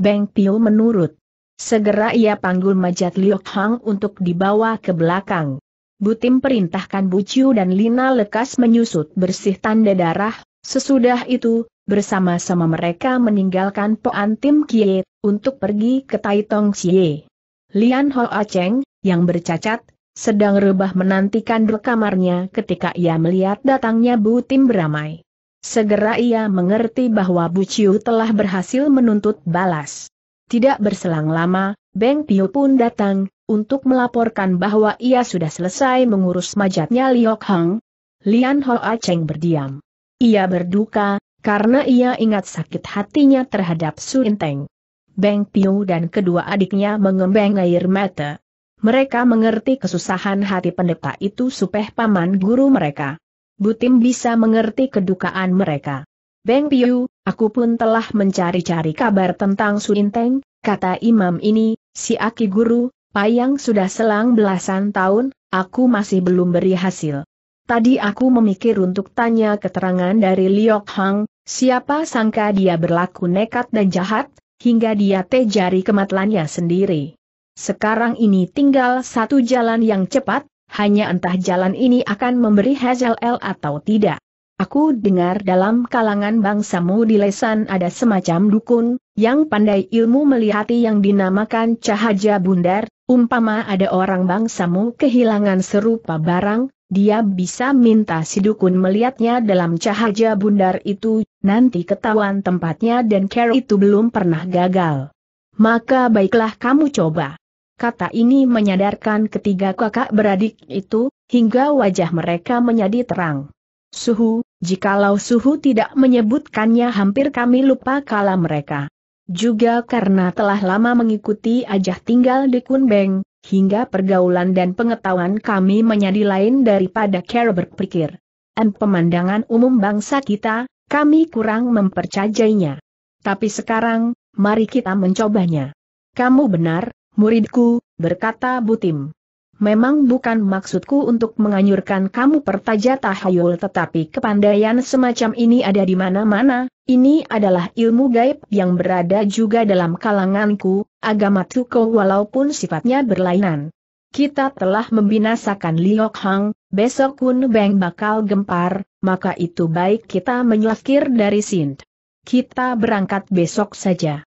Beng Piu menurut. Segera ia panggul majat Liok Hang untuk dibawa ke belakang. Butim perintahkan Buciu dan Lina lekas menyusut bersih tanda darah, sesudah itu, bersama-sama mereka meninggalkan Poan Tim Kie, untuk pergi ke Tai Tong Xie. Lian Ho Aceng, yang bercacat, sedang rebah menantikan kamarnya ketika ia melihat datangnya Butim beramai. Segera ia mengerti bahwa Buciu telah berhasil menuntut balas. Tidak berselang lama, Beng Pio pun datang, untuk melaporkan bahwa ia sudah selesai mengurus majatnya Liok Hang, Lian Ho A Cheng berdiam. Ia berduka, karena ia ingat sakit hatinya terhadap Su Inteng. Beng Piu dan kedua adiknya mengembang air mata. Mereka mengerti kesusahan hati pendeta itu supeh paman guru mereka. Butim bisa mengerti kedukaan mereka. Beng Piu, aku pun telah mencari-cari kabar tentang Su Inteng, kata imam ini, si aki guru, Payang sudah selang belasan tahun, aku masih belum beri hasil. Tadi aku memikir untuk tanya keterangan dari Liok Hang, siapa sangka dia berlaku nekat dan jahat, hingga dia tejari kematiannya sendiri. Sekarang ini tinggal satu jalan yang cepat, hanya entah jalan ini akan memberi hasil L atau tidak. Aku dengar dalam kalangan bangsamu di lesan ada semacam dukun, yang pandai ilmu melihat yang dinamakan cahaja bundar, umpama ada orang bangsamu kehilangan serupa barang, dia bisa minta si dukun melihatnya dalam cahaja bundar itu, nanti ketahuan tempatnya dan care itu belum pernah gagal. Maka baiklah kamu coba. Kata ini menyadarkan ketiga kakak beradik itu, hingga wajah mereka menjadi terang. Suhu, jikalau Suhu tidak menyebutkannya hampir kami lupa kala mereka. Juga karena telah lama mengikuti ajah tinggal di Kunbeng, hingga pergaulan dan pengetahuan kami menjadi lain daripada cara berpikir. Dan pemandangan umum bangsa kita, kami kurang mempercayainya. Tapi sekarang, mari kita mencobanya. Kamu benar, muridku, berkata Butim. Memang bukan maksudku untuk menganyurkan kamu pertaja tahayul tetapi kepandaian semacam ini ada di mana-mana, ini adalah ilmu gaib yang berada juga dalam kalanganku, agama Tuko walaupun sifatnya berlainan. Kita telah membinasakan Liok Hang, besok Kun Beng bakal gempar, maka itu baik kita menyelakir dari Sint. Kita berangkat besok saja.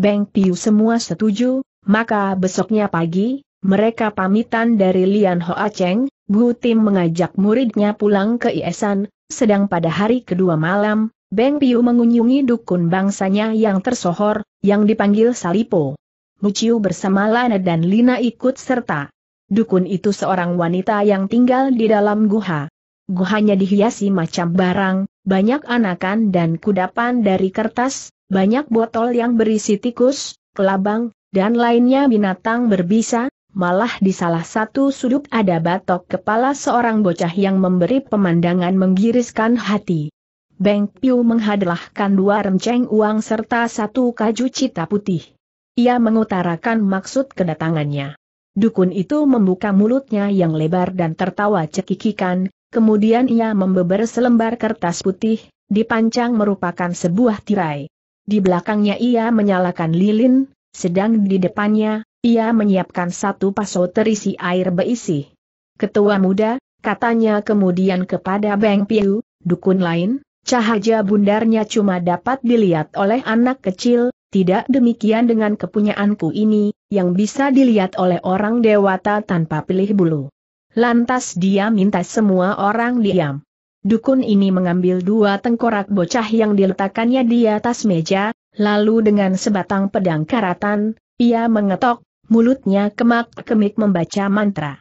Beng Piu semua setuju, maka besoknya pagi, mereka pamitan dari Lian Hoa Cheng, Bu Tim mengajak muridnya pulang ke Iesan, sedang pada hari kedua malam, Beng Piu mengunjungi dukun bangsanya yang tersohor, yang dipanggil Salipo. Muciu bersama Lana dan Lina ikut serta. Dukun itu seorang wanita yang tinggal di dalam guha. Guhanya dihiasi macam barang, banyak anakan dan kudapan dari kertas, banyak botol yang berisi tikus, kelabang, dan lainnya binatang berbisa, Malah di salah satu sudut ada batok kepala seorang bocah yang memberi pemandangan menggiriskan hati. Beng Piu menghadlahkan dua remceng uang serta satu kaju cita putih. Ia mengutarakan maksud kedatangannya. Dukun itu membuka mulutnya yang lebar dan tertawa cekikikan, kemudian ia membeber selembar kertas putih, dipancang merupakan sebuah tirai. Di belakangnya ia menyalakan lilin, sedang di depannya, ia menyiapkan satu paso terisi air berisi. Ketua muda, katanya kemudian kepada Beng Piu, dukun lain, cahaya bundarnya cuma dapat dilihat oleh anak kecil, tidak demikian dengan kepunyaanku ini, yang bisa dilihat oleh orang dewata tanpa pilih bulu. Lantas dia minta semua orang diam. Dukun ini mengambil dua tengkorak bocah yang diletakkannya di atas meja, lalu dengan sebatang pedang karatan, ia mengetok, mulutnya kemak-kemik membaca mantra.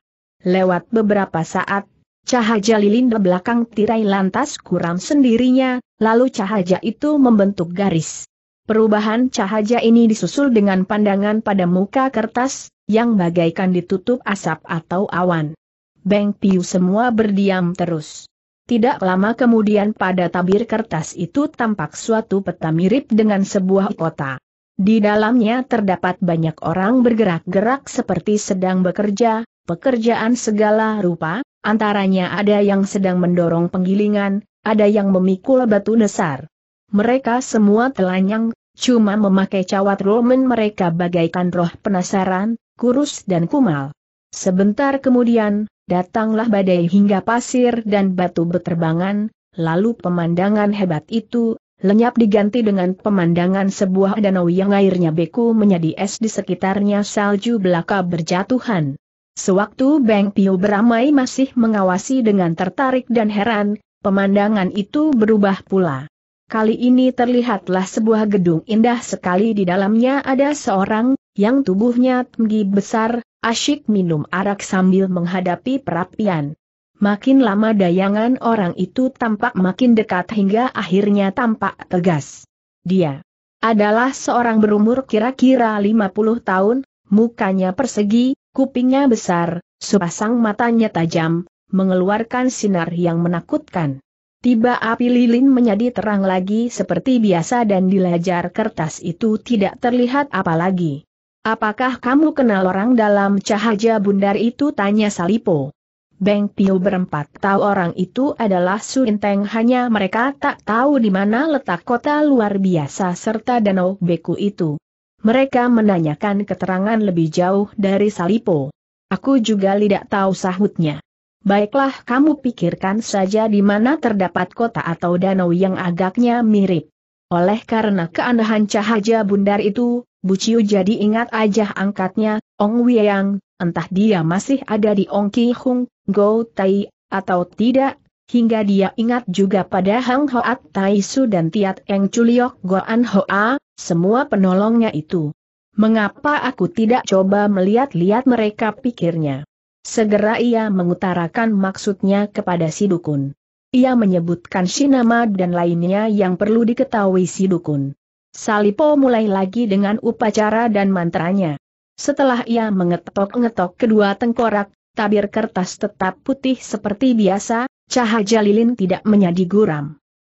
Lewat beberapa saat, Cahaja lilin di belakang tirai lantas kuram sendirinya, lalu cahaja itu membentuk garis. Perubahan cahaja ini disusul dengan pandangan pada muka kertas, yang bagaikan ditutup asap atau awan. Beng Piu semua berdiam terus. Tidak lama kemudian pada tabir kertas itu tampak suatu peta mirip dengan sebuah kota. Di dalamnya terdapat banyak orang bergerak-gerak seperti sedang bekerja, pekerjaan segala rupa, antaranya ada yang sedang mendorong penggilingan, ada yang memikul batu besar. Mereka semua telanjang, cuma memakai cawat Roman mereka bagaikan roh penasaran, kurus dan kumal. Sebentar kemudian, datanglah badai hingga pasir dan batu beterbangan, lalu pemandangan hebat itu, lenyap diganti dengan pemandangan sebuah danau yang airnya beku menjadi es di sekitarnya salju belaka berjatuhan. Sewaktu Beng Piu beramai masih mengawasi dengan tertarik dan heran, pemandangan itu berubah pula. Kali ini terlihatlah sebuah gedung indah sekali di dalamnya ada seorang, yang tubuhnya tinggi besar, asyik minum arak sambil menghadapi perapian. Makin lama dayangan orang itu tampak makin dekat hingga akhirnya tampak tegas. Dia adalah seorang berumur kira-kira 50 tahun, mukanya persegi, kupingnya besar, sepasang matanya tajam, mengeluarkan sinar yang menakutkan. Tiba api lilin menjadi terang lagi seperti biasa dan di kertas itu tidak terlihat apalagi. Apakah kamu kenal orang dalam cahaya bundar itu tanya Salipo. Beng Piu berempat tahu orang itu adalah Su Inteng. hanya mereka tak tahu di mana letak kota luar biasa serta danau beku itu. Mereka menanyakan keterangan lebih jauh dari Salipo. Aku juga tidak tahu sahutnya. Baiklah kamu pikirkan saja di mana terdapat kota atau danau yang agaknya mirip. Oleh karena keanehan cahaya bundar itu, Buciu jadi ingat aja angkatnya, Ong Wiyang entah dia masih ada di Ong Ki Hung, Go Tai, atau tidak, hingga dia ingat juga pada Hang Hoat Tai Su dan Tiat Eng Chuliok Goan Hoa, semua penolongnya itu. Mengapa aku tidak coba melihat-lihat mereka pikirnya? Segera ia mengutarakan maksudnya kepada si dukun. Ia menyebutkan si nama dan lainnya yang perlu diketahui si dukun. Salipo mulai lagi dengan upacara dan mantranya. Setelah ia mengetok-ngetok kedua tengkorak, tabir kertas tetap putih seperti biasa, cahaya lilin tidak menjadi guram.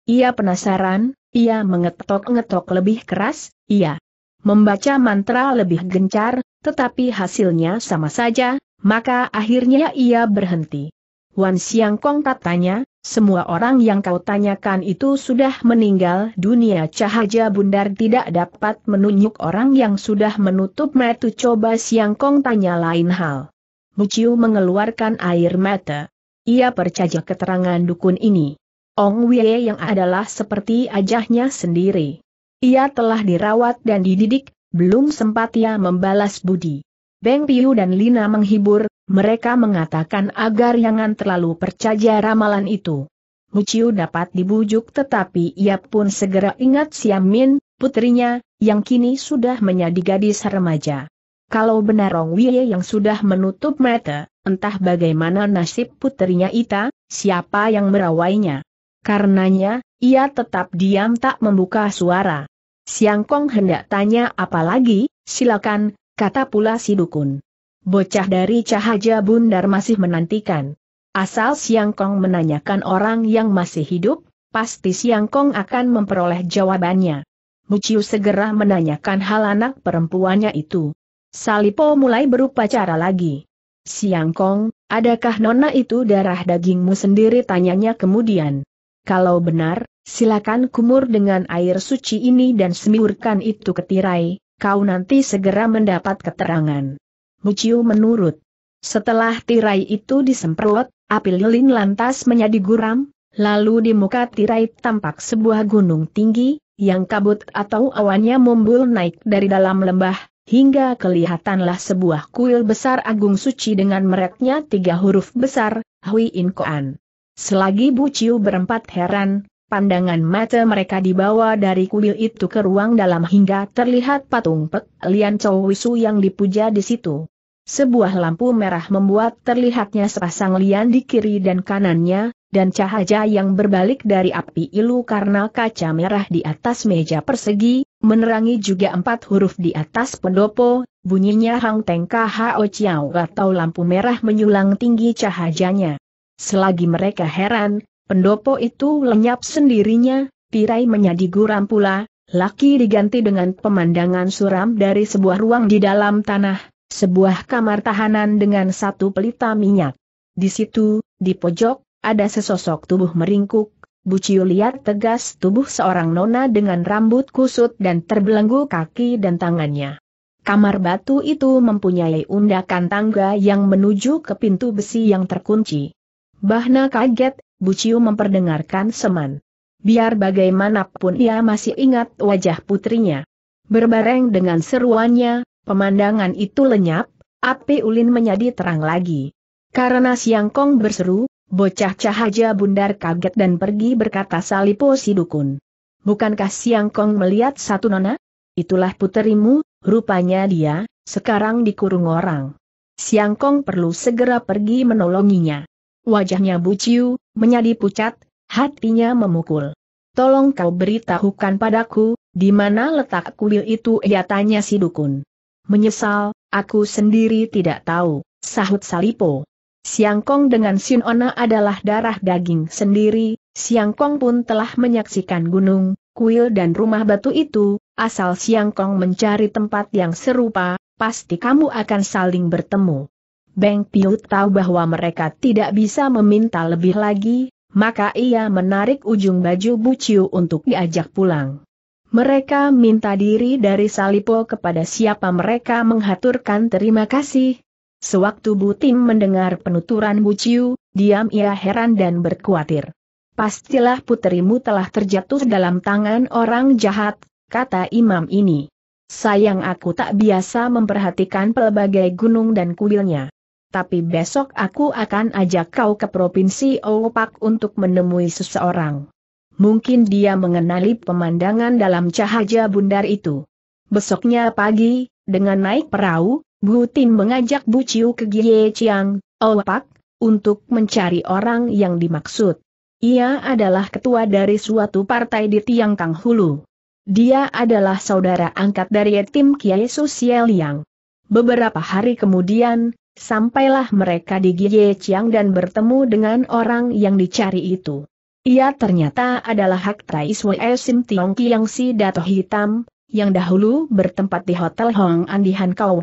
Ia penasaran, ia mengetok-ngetok lebih keras, ia membaca mantra lebih gencar, tetapi hasilnya sama saja, maka akhirnya ia berhenti. Wan Siang Kong katanya, semua orang yang kau tanyakan itu sudah meninggal dunia Cahaja Bundar tidak dapat menunjuk orang yang sudah menutup metu coba Siang Kong tanya lain hal. Muciu mengeluarkan air mata. Ia percaya keterangan dukun ini. Ong Wie yang adalah seperti ajahnya sendiri. Ia telah dirawat dan dididik, belum sempat ia membalas budi. Beng Piu dan Lina menghibur, mereka mengatakan agar jangan terlalu percaya ramalan itu. Muciu dapat dibujuk tetapi ia pun segera ingat Min, putrinya, yang kini sudah menjadi gadis remaja. Kalau benar Rong Wei yang sudah menutup mata, entah bagaimana nasib putrinya Ita, siapa yang merawainya. Karenanya, ia tetap diam tak membuka suara. Siang Kong hendak tanya apa lagi, silakan, kata pula si dukun. Bocah dari Cahaja Bundar masih menantikan. Asal Siang Kong menanyakan orang yang masih hidup, pasti Siang Kong akan memperoleh jawabannya. Muciu segera menanyakan hal anak perempuannya itu. Salipo mulai berupacara lagi. Siang Kong, adakah nona itu darah dagingmu sendiri tanyanya kemudian. Kalau benar, silakan kumur dengan air suci ini dan semburkan itu ke tirai, kau nanti segera mendapat keterangan. Muciu menurut. Setelah tirai itu disemprot, api lilin lantas menjadi guram, lalu di muka tirai tampak sebuah gunung tinggi, yang kabut atau awannya mumbul naik dari dalam lembah, hingga kelihatanlah sebuah kuil besar agung suci dengan mereknya tiga huruf besar, Hui In Koan. Selagi Bu Ciu berempat heran, Pandangan mata mereka dibawa dari kuil itu ke ruang dalam hingga terlihat patung Pek Lian Chow Wisu yang dipuja di situ. Sebuah lampu merah membuat terlihatnya sepasang lian di kiri dan kanannya, dan cahaya yang berbalik dari api ilu karena kaca merah di atas meja persegi, menerangi juga empat huruf di atas pendopo, bunyinya Hang Teng Kho Chiao atau lampu merah menyulang tinggi cahayanya. Selagi mereka heran, Pendopo itu lenyap sendirinya, tirai menjadi guram pula, laki diganti dengan pemandangan suram dari sebuah ruang di dalam tanah, sebuah kamar tahanan dengan satu pelita minyak. Di situ, di pojok, ada sesosok tubuh meringkuk, Buciu liar tegas tubuh seorang nona dengan rambut kusut dan terbelenggu kaki dan tangannya. Kamar batu itu mempunyai undakan tangga yang menuju ke pintu besi yang terkunci. Bahna kaget, Buciu memperdengarkan seman. Biar bagaimanapun ia masih ingat wajah putrinya. Berbareng dengan seruannya, pemandangan itu lenyap, api ulin menjadi terang lagi. Karena Siang Kong berseru, bocah cahaja bundar kaget dan pergi berkata Salipo si dukun. Bukankah Siang Kong melihat satu nona? Itulah puterimu, rupanya dia, sekarang dikurung orang. Siang Kong perlu segera pergi menolonginya. Wajahnya buciu, menjadi pucat, hatinya memukul. Tolong kau beritahukan padaku, di mana letak kuil itu ia tanya si dukun. Menyesal, aku sendiri tidak tahu, sahut Salipo. Siangkong dengan Sinona adalah darah daging sendiri, Siangkong pun telah menyaksikan gunung, kuil dan rumah batu itu, asal Siangkong mencari tempat yang serupa, pasti kamu akan saling bertemu. Beng Piu tahu bahwa mereka tidak bisa meminta lebih lagi, maka ia menarik ujung baju Buciu untuk diajak pulang. Mereka minta diri dari Salipo kepada siapa mereka menghaturkan terima kasih. Sewaktu Butim mendengar penuturan Buciu, diam ia heran dan berkuatir. Pastilah putrimu telah terjatuh dalam tangan orang jahat, kata imam ini. Sayang aku tak biasa memperhatikan pelbagai gunung dan kuilnya tapi besok aku akan ajak kau ke Provinsi Opak untuk menemui seseorang. Mungkin dia mengenali pemandangan dalam cahaya bundar itu. Besoknya pagi, dengan naik perahu, Bu Tin mengajak Bu Ciu ke Gie Chiang, Opak, untuk mencari orang yang dimaksud. Ia adalah ketua dari suatu partai di Tiang Kang Hulu. Dia adalah saudara angkat dari tim Kiai Sosial Yang. Beberapa hari kemudian, Sampailah mereka di Gie Chiang dan bertemu dengan orang yang dicari itu. Ia ternyata adalah Hak Tai Swe Sim Tiong Kiang Si Dato Hitam, yang dahulu bertempat di Hotel Hong An di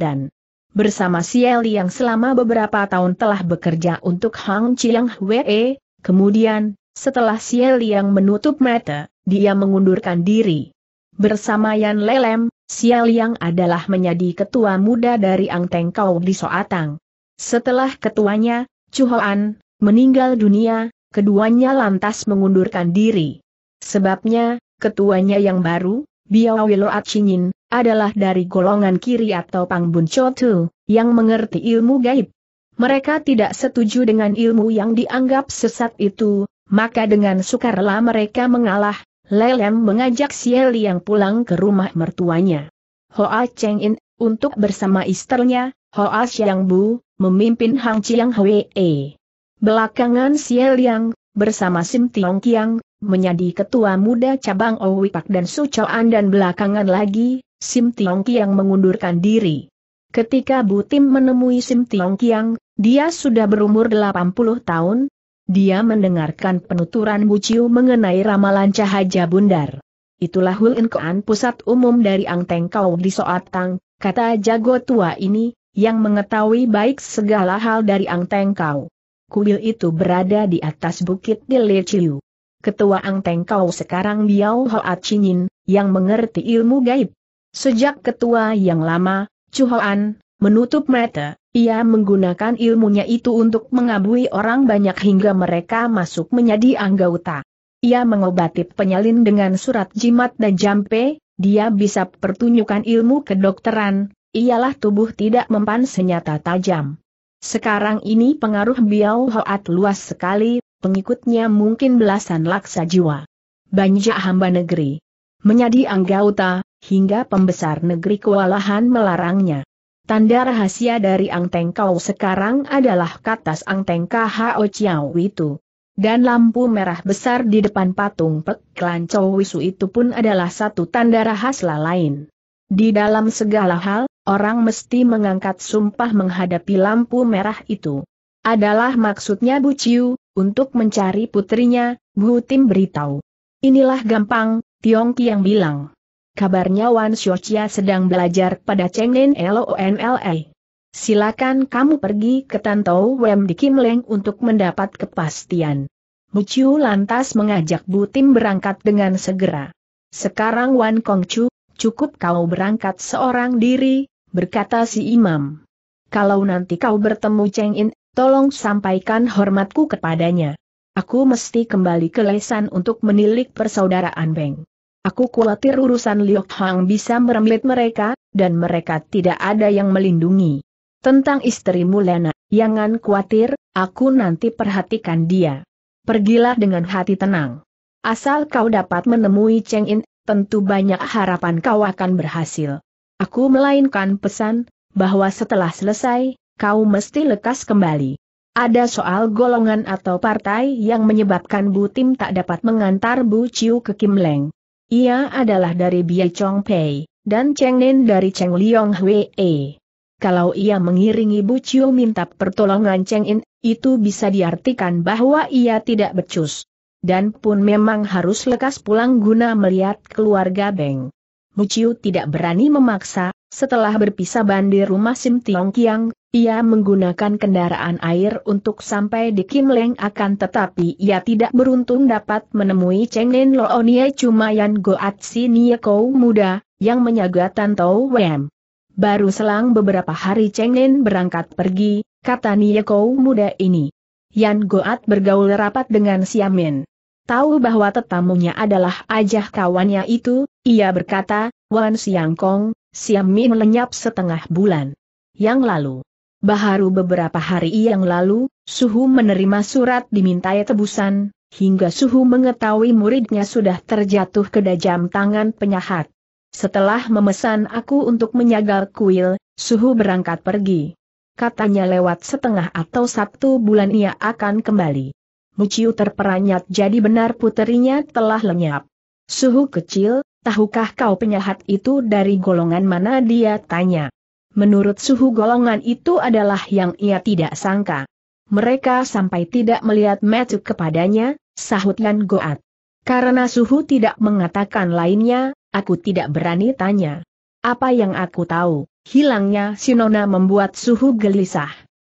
dan Bersama Sieli yang selama beberapa tahun telah bekerja untuk Hang Chiang Hwee, kemudian, setelah Sieli yang menutup mata, dia mengundurkan diri. Bersama Yan Lelem, Sial yang adalah menjadi ketua muda dari Angteng Kau di Soatang. Setelah ketuanya, Chuhoan, meninggal dunia, keduanya lantas mengundurkan diri. Sebabnya, ketuanya yang baru, Biao Wilo Achinin, adalah dari golongan kiri atau Pangbun Chotu, yang mengerti ilmu gaib. Mereka tidak setuju dengan ilmu yang dianggap sesat itu, maka dengan sukarela mereka mengalah, Lelem mengajak Sieli yang pulang ke rumah mertuanya. Hoa Cheng In, untuk bersama istrinya, Hoa Xiang Bu, memimpin Hang Chiang Hwee. Belakangan Xie Liang, bersama Sim Tiong Kiang, menjadi ketua muda cabang Owi Pak dan Su An. dan belakangan lagi, Sim Tiong Kiang mengundurkan diri. Ketika Bu Tim menemui Sim Tiong Kiang, dia sudah berumur 80 tahun, dia mendengarkan penuturan Bu Chiu mengenai ramalan cahaya bundar. Itulah Hul Inkoan pusat umum dari Teng Kau di Soat Tang, kata jago tua ini, yang mengetahui baik segala hal dari Ang Teng Kau. Kuil itu berada di atas bukit di Leciu. Ketua Ang Teng Kau sekarang Biao Hoa Chinyin, yang mengerti ilmu gaib. Sejak ketua yang lama, Chu Hoan, menutup mata, ia menggunakan ilmunya itu untuk mengabui orang banyak hingga mereka masuk menjadi anggota. Ia mengobati penyalin dengan surat jimat dan jampe, dia bisa pertunjukan ilmu kedokteran, ialah tubuh tidak mempan senjata tajam. Sekarang ini pengaruh Biao Hoat luas sekali, pengikutnya mungkin belasan laksa jiwa. Banyak hamba negeri. Menjadi anggota, hingga pembesar negeri kewalahan melarangnya. Tanda rahasia dari Ang Teng Kau sekarang adalah katas Ang Teng Kho Chiao itu. Dan lampu merah besar di depan patung Pek Wisu itu pun adalah satu tanda rahasia lain. Di dalam segala hal, orang mesti mengangkat sumpah menghadapi lampu merah itu. Adalah maksudnya Bu Ciu, untuk mencari putrinya, Bu Tim beritahu. Inilah gampang, Tiong Ki bilang. Kabarnya Wan Xiaochia sedang belajar pada Chengnen LONLA. Silakan kamu pergi ke Tantou Wem di Kim Leng untuk mendapat kepastian. Bu Ciu lantas mengajak Bu Tim berangkat dengan segera. Sekarang Wan Kongcu, cukup kau berangkat seorang diri, berkata si imam. Kalau nanti kau bertemu Cheng In, tolong sampaikan hormatku kepadanya. Aku mesti kembali ke Lesan untuk menilik persaudaraan Beng. Aku khawatir urusan Liok Hang bisa merembet mereka, dan mereka tidak ada yang melindungi. Tentang istrimu Lena, jangan khawatir, aku nanti perhatikan dia. Pergilah dengan hati tenang. Asal kau dapat menemui Cheng In, tentu banyak harapan kau akan berhasil. Aku melainkan pesan, bahwa setelah selesai, kau mesti lekas kembali. Ada soal golongan atau partai yang menyebabkan Bu Tim tak dapat mengantar Bu Ciu ke Kim Leng. Ia adalah dari Bia Chong Pei, dan Cheng Nen dari Cheng Liong Hwee. Kalau ia mengiringi Bu Ciu minta pertolongan Cheng In, itu bisa diartikan bahwa ia tidak becus. Dan pun memang harus lekas pulang guna melihat keluarga Beng. Muciu tidak berani memaksa, setelah berpisah bandir rumah Sim Tiong Kiang, ia menggunakan kendaraan air untuk sampai di Kim Leng akan tetapi ia tidak beruntung dapat menemui Cheng Nen Loonie cuma Yan Goatsi Kou muda, yang menyaga Tantau Wem. Baru selang beberapa hari Cheng Nen berangkat pergi, kata Kou muda ini. Yan Goat bergaul rapat dengan Siamin tahu bahwa tetamunya adalah ajah kawannya itu, ia berkata, Wan Siang Kong, Siam Min lenyap setengah bulan. Yang lalu, Baharu beberapa hari yang lalu, Suhu menerima surat dimintai tebusan, hingga Suhu mengetahui muridnya sudah terjatuh ke dajam tangan penyahat. Setelah memesan aku untuk menyagal kuil, Suhu berangkat pergi. Katanya lewat setengah atau satu bulan ia akan kembali. Muciu terperanyat jadi benar puterinya telah lenyap. Suhu kecil, tahukah kau penyahat itu dari golongan mana dia tanya. Menurut suhu golongan itu adalah yang ia tidak sangka. Mereka sampai tidak melihat metu kepadanya, sahut Lan Goat. Karena suhu tidak mengatakan lainnya, aku tidak berani tanya. Apa yang aku tahu, hilangnya Sinona membuat suhu gelisah.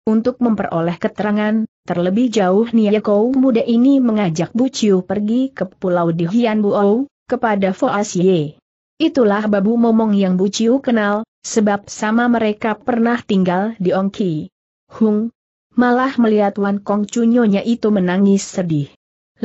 Untuk memperoleh keterangan, Terlebih jauh Kou muda ini mengajak Bu Chiu pergi ke Pulau di Hian Buou, kepada Foas Ye. Itulah babu momong yang Bu Chiu kenal, sebab sama mereka pernah tinggal di Ongki. Hung, malah melihat Wan Kong Cunyonya itu menangis sedih.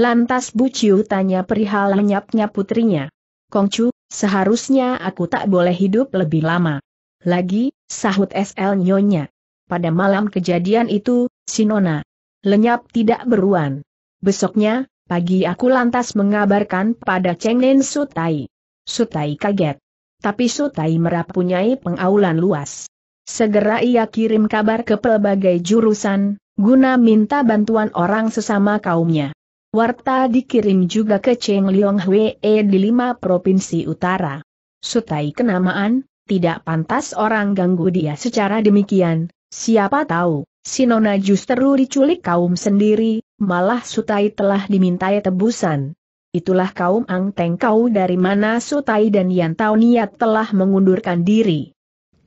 Lantas Bu Chiu tanya perihal lenyapnya putrinya. Kongcu, seharusnya aku tak boleh hidup lebih lama. Lagi, sahut SL Nyonya. Pada malam kejadian itu, Sinona lenyap tidak beruan. Besoknya, pagi aku lantas mengabarkan pada Cengnen Sutai. Sutai kaget. Tapi Sutai merapunyai pengaulan luas. Segera ia kirim kabar ke pelbagai jurusan, guna minta bantuan orang sesama kaumnya. Warta dikirim juga ke Cheng Liong Hwe e di lima provinsi utara. Sutai kenamaan, tidak pantas orang ganggu dia secara demikian, siapa tahu. Sinona justru diculik kaum sendiri, malah Sutai telah dimintai tebusan. Itulah kaum Ang Teng kau dari mana Sutai dan Yan Tao Niat telah mengundurkan diri.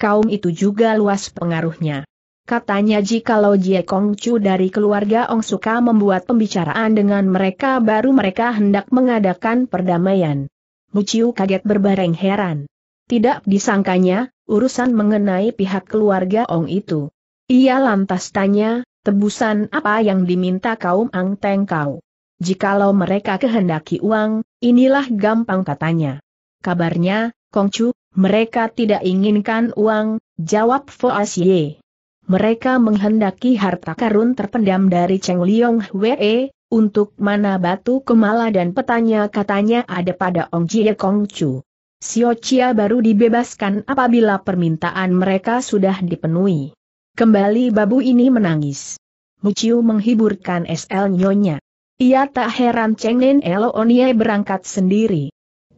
Kaum itu juga luas pengaruhnya. Katanya jikalau Jie Kong Chu dari keluarga Ong suka membuat pembicaraan dengan mereka baru mereka hendak mengadakan perdamaian. Chiu kaget berbareng heran. Tidak disangkanya, urusan mengenai pihak keluarga Ong itu ia lantas tanya, tebusan apa yang diminta kaum Teng kau? Jikalau mereka kehendaki uang, inilah gampang katanya. Kabarnya, Kongcu, mereka tidak inginkan uang, jawab Fo Asie. Mereka menghendaki harta karun terpendam dari Cheng Liong Hwee, untuk mana batu kemala dan petanya katanya ada pada Ong Jie Kongcu. Xiao Chia baru dibebaskan apabila permintaan mereka sudah dipenuhi. Kembali babu ini menangis. Muciu menghiburkan SL Nyonya. Ia tak heran Cheng Nen Elo Onie berangkat sendiri.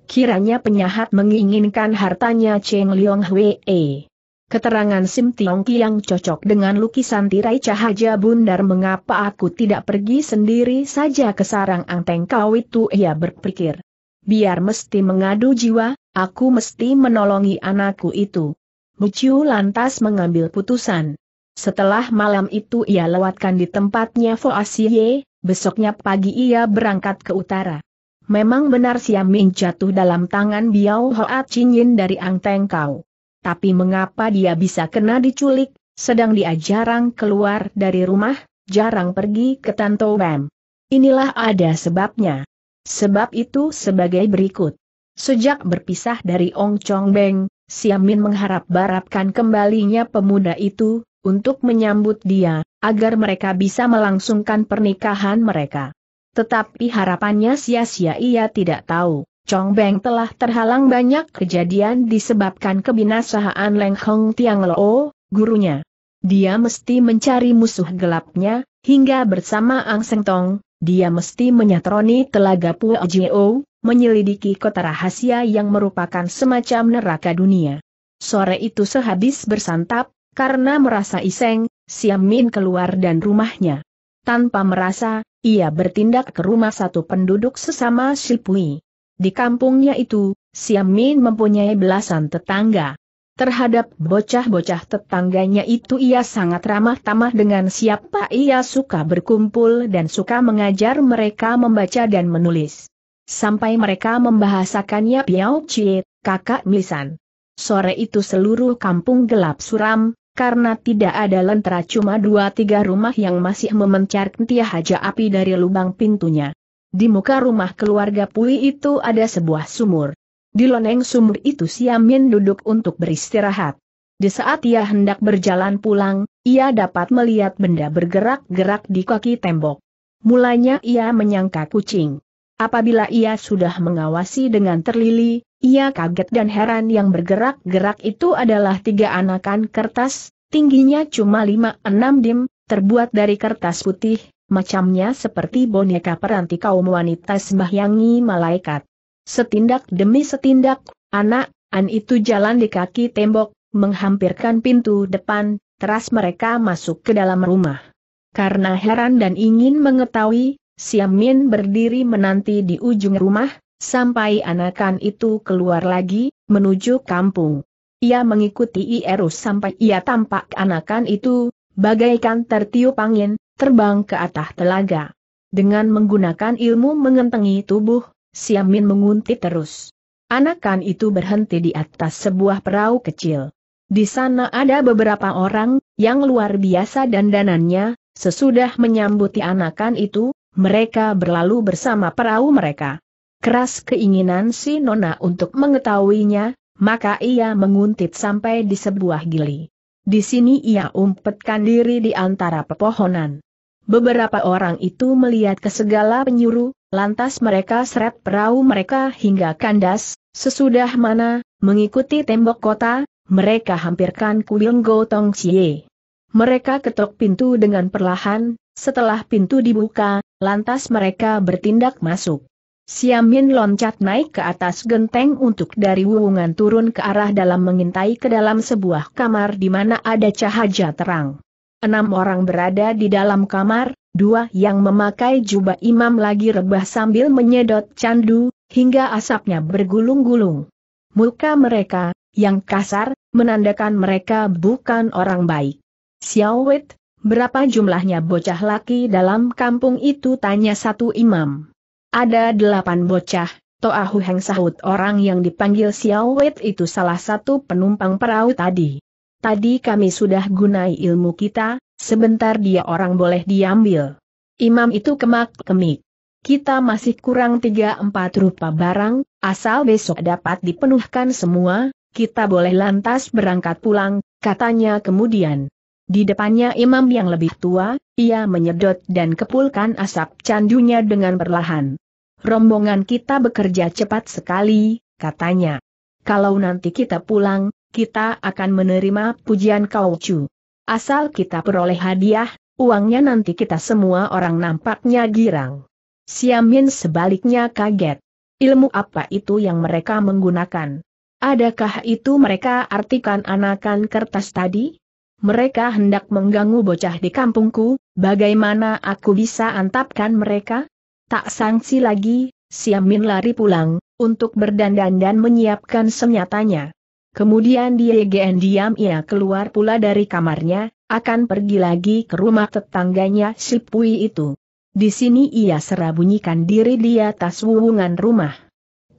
Kiranya penyahat menginginkan hartanya Cheng Liong Hwee. Keterangan Sim Tiong Kiang cocok dengan lukisan tirai cahaya bundar mengapa aku tidak pergi sendiri saja ke sarang anteng kau itu ia berpikir. Biar mesti mengadu jiwa, aku mesti menolongi anakku itu. Muciu lantas mengambil putusan. Setelah malam itu ia lewatkan di tempatnya Asie, besoknya pagi ia berangkat ke utara. Memang benar Ming jatuh dalam tangan Biao Hoa Chin dari Ang Teng Kau. Tapi mengapa dia bisa kena diculik, sedang dia jarang keluar dari rumah, jarang pergi ke Tanto Wem. Inilah ada sebabnya. Sebab itu sebagai berikut. Sejak berpisah dari Ong Chong Beng, Siamin mengharap-barapkan kembalinya pemuda itu, untuk menyambut dia, agar mereka bisa melangsungkan pernikahan mereka. Tetapi harapannya sia-sia ia tidak tahu. Chong Beng telah terhalang banyak kejadian disebabkan kebinasaan Leng Hong Tiang Lo, gurunya. Dia mesti mencari musuh gelapnya, hingga bersama Ang Seng Tong, dia mesti menyatroni telaga Puo Jio, menyelidiki kota rahasia yang merupakan semacam neraka dunia. Sore itu sehabis bersantap, karena merasa iseng, Siam Min keluar dan rumahnya. Tanpa merasa, ia bertindak ke rumah satu penduduk sesama Shipui. Di kampungnya itu, Siam Min mempunyai belasan tetangga. Terhadap bocah-bocah tetangganya itu ia sangat ramah tamah dengan siapa ia suka berkumpul dan suka mengajar mereka membaca dan menulis. Sampai mereka membahasakannya Piao Chie, kakak Misan. Sore itu seluruh kampung gelap suram, karena tidak ada lentera cuma dua tiga rumah yang masih memencar kentia haja api dari lubang pintunya. Di muka rumah keluarga Pui itu ada sebuah sumur. Di loneng sumur itu Siamin duduk untuk beristirahat. Di saat ia hendak berjalan pulang, ia dapat melihat benda bergerak-gerak di kaki tembok. Mulanya ia menyangka kucing. Apabila ia sudah mengawasi dengan terlili, ia kaget dan heran yang bergerak-gerak itu adalah tiga anakan kertas, tingginya cuma 5-6 dim, terbuat dari kertas putih, macamnya seperti boneka peranti kaum wanita sembahyangi malaikat. Setindak demi setindak, anak, an itu jalan di kaki tembok, menghampirkan pintu depan, teras mereka masuk ke dalam rumah. Karena heran dan ingin mengetahui, Siamin berdiri menanti di ujung rumah, sampai anakan itu keluar lagi, menuju kampung. Ia mengikuti Ierus sampai ia tampak anakan itu, bagaikan tertiup angin, terbang ke atas telaga. Dengan menggunakan ilmu mengentengi tubuh, Siamin menguntit terus. Anakan itu berhenti di atas sebuah perahu kecil. Di sana ada beberapa orang, yang luar biasa dandanannya, sesudah menyambuti anakan itu, mereka berlalu bersama perahu mereka. Keras keinginan si Nona untuk mengetahuinya, maka ia menguntit sampai di sebuah gili. Di sini ia umpetkan diri di antara pepohonan. Beberapa orang itu melihat ke segala penjuru, lantas mereka seret perahu mereka hingga kandas, sesudah mana, mengikuti tembok kota, mereka hampirkan kuil Gotong Chie. Mereka ketok pintu dengan perlahan, setelah pintu dibuka, lantas mereka bertindak masuk. Siamin loncat naik ke atas genteng untuk dari wuungan turun ke arah dalam mengintai ke dalam sebuah kamar di mana ada cahaya terang. Enam orang berada di dalam kamar, dua yang memakai jubah imam lagi rebah sambil menyedot candu, hingga asapnya bergulung-gulung. Muka mereka, yang kasar, menandakan mereka bukan orang baik. Siawit, berapa jumlahnya bocah laki dalam kampung itu tanya satu imam. Ada delapan bocah, Toa Heng sahut orang yang dipanggil Xiao Wei itu salah satu penumpang perahu tadi. Tadi kami sudah gunai ilmu kita, sebentar dia orang boleh diambil. Imam itu kemak-kemik. Kita masih kurang tiga empat rupa barang, asal besok dapat dipenuhkan semua, kita boleh lantas berangkat pulang, katanya kemudian. Di depannya imam yang lebih tua, ia menyedot dan kepulkan asap candunya dengan perlahan rombongan kita bekerja cepat sekali, katanya. Kalau nanti kita pulang, kita akan menerima pujian kau cu. Asal kita peroleh hadiah, uangnya nanti kita semua orang nampaknya girang. Siamin sebaliknya kaget. Ilmu apa itu yang mereka menggunakan? Adakah itu mereka artikan anakan kertas tadi? Mereka hendak mengganggu bocah di kampungku, bagaimana aku bisa antapkan mereka? Tak sangsi lagi, Siamin lari pulang, untuk berdandan dan menyiapkan senyatanya. Kemudian Diegen diam ia keluar pula dari kamarnya, akan pergi lagi ke rumah tetangganya si Pui itu. Di sini ia serabunyikan diri di atas wuwungan rumah.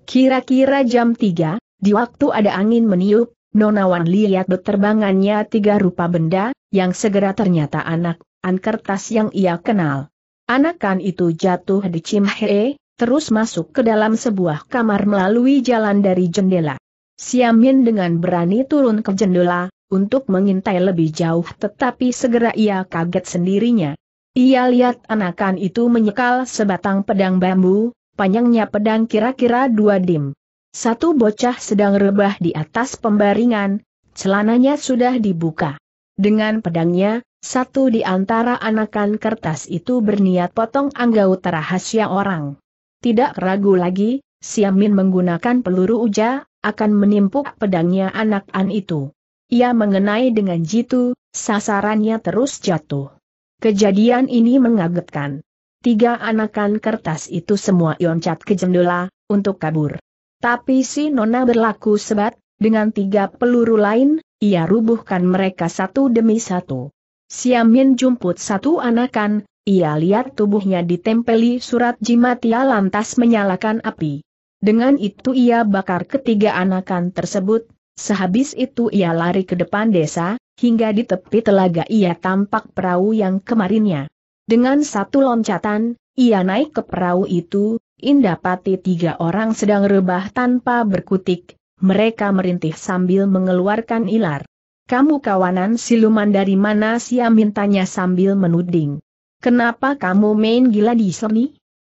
Kira-kira jam 3, di waktu ada angin meniup, Nonawan lihat beterbangannya tiga rupa benda, yang segera ternyata anak, an kertas yang ia kenal. Anakan itu jatuh di Cimhe, terus masuk ke dalam sebuah kamar melalui jalan dari jendela. Siamin dengan berani turun ke jendela, untuk mengintai lebih jauh tetapi segera ia kaget sendirinya. Ia lihat anakan itu menyekal sebatang pedang bambu, panjangnya pedang kira-kira dua dim. Satu bocah sedang rebah di atas pembaringan, celananya sudah dibuka. Dengan pedangnya, satu di antara anakan kertas itu berniat potong anggaut rahasia orang. Tidak ragu lagi, Siamin menggunakan peluru uja, akan menimpuk pedangnya anak An itu. Ia mengenai dengan jitu, sasarannya terus jatuh. Kejadian ini mengagetkan. Tiga anakan kertas itu semua ioncat ke jendela, untuk kabur. Tapi si Nona berlaku sebat, dengan tiga peluru lain, ia rubuhkan mereka satu demi satu. Siamin jumput satu anakan, ia lihat tubuhnya ditempeli surat jimat. Ia lantas menyalakan api. Dengan itu ia bakar ketiga anakan tersebut, sehabis itu ia lari ke depan desa, hingga di tepi telaga ia tampak perahu yang kemarinnya. Dengan satu loncatan, ia naik ke perahu itu, indapati tiga orang sedang rebah tanpa berkutik, mereka merintih sambil mengeluarkan ilar. Kamu kawanan siluman dari mana Siamin tanya sambil menuding. Kenapa kamu main gila di sini?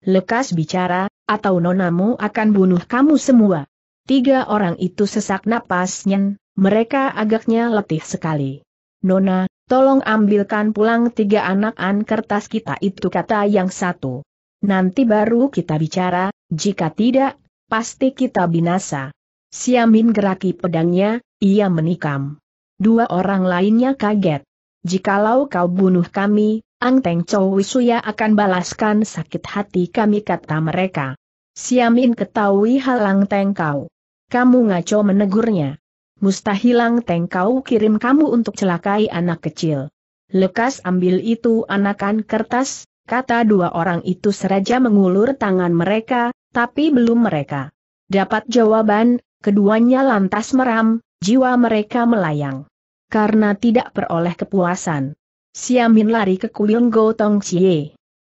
Lekas bicara, atau nonamu akan bunuh kamu semua. Tiga orang itu sesak napasnya, mereka agaknya letih sekali. Nona, tolong ambilkan pulang tiga anak-an kertas kita itu kata yang satu. Nanti baru kita bicara, jika tidak, pasti kita binasa. Siamin geraki pedangnya, ia menikam. Dua orang lainnya kaget. Jikalau kau bunuh kami, Ang Teng Chow Wisuya akan balaskan sakit hati kami kata mereka. Siamin ketahui halang Teng Kau. Kamu ngaco menegurnya. Mustahilang Teng Kau kirim kamu untuk celakai anak kecil. Lekas ambil itu anakan kertas, kata dua orang itu seraja mengulur tangan mereka, tapi belum mereka. Dapat jawaban, keduanya lantas meram, jiwa mereka melayang karena tidak peroleh kepuasan. Siamin lari ke kuil Go Tong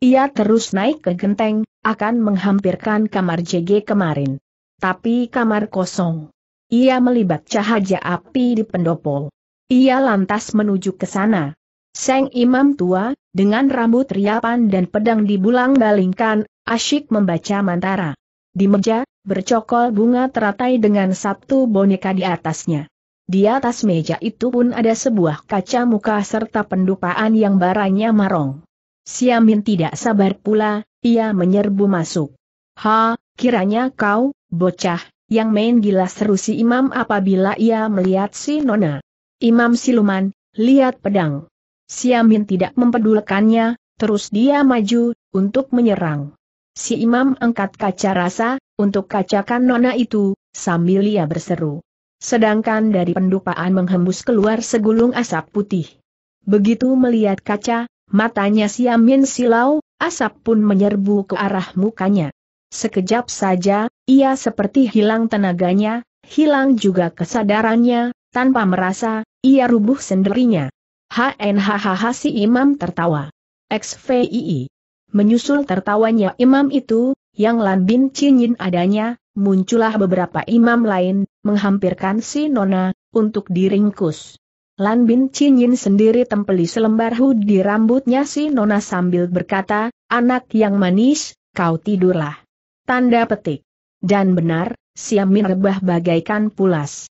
Ia terus naik ke genteng, akan menghampirkan kamar JG kemarin. Tapi kamar kosong. Ia melibat cahaya api di pendopo. Ia lantas menuju ke sana. Seng imam tua, dengan rambut riapan dan pedang dibulang balingkan, asyik membaca mantara. Di meja, bercokol bunga teratai dengan satu boneka di atasnya. Di atas meja itu pun ada sebuah kaca muka serta pendupaan yang barangnya marong. Siamin tidak sabar pula, ia menyerbu masuk. Ha, kiranya kau, bocah, yang main gila seru si imam apabila ia melihat si nona. Imam siluman, lihat pedang. Siamin tidak mempedulikannya, terus dia maju, untuk menyerang. Si imam angkat kaca rasa, untuk kacakan nona itu, sambil ia berseru. Sedangkan dari pendupaan menghembus keluar segulung asap putih. Begitu melihat kaca, matanya Siamin silau, asap pun menyerbu ke arah mukanya. Sekejap saja, ia seperti hilang tenaganya, hilang juga kesadarannya, tanpa merasa, ia rubuh sendirinya. HNHHH si imam tertawa. xvii. Menyusul tertawanya imam itu, yang lambin Cinyin adanya, muncullah beberapa imam lain, menghampirkan si Nona, untuk diringkus. Lan Bin Yin sendiri tempeli selembar hud di rambutnya si Nona sambil berkata, anak yang manis, kau tidurlah. Tanda petik. Dan benar, Siamin rebah bagaikan pulas.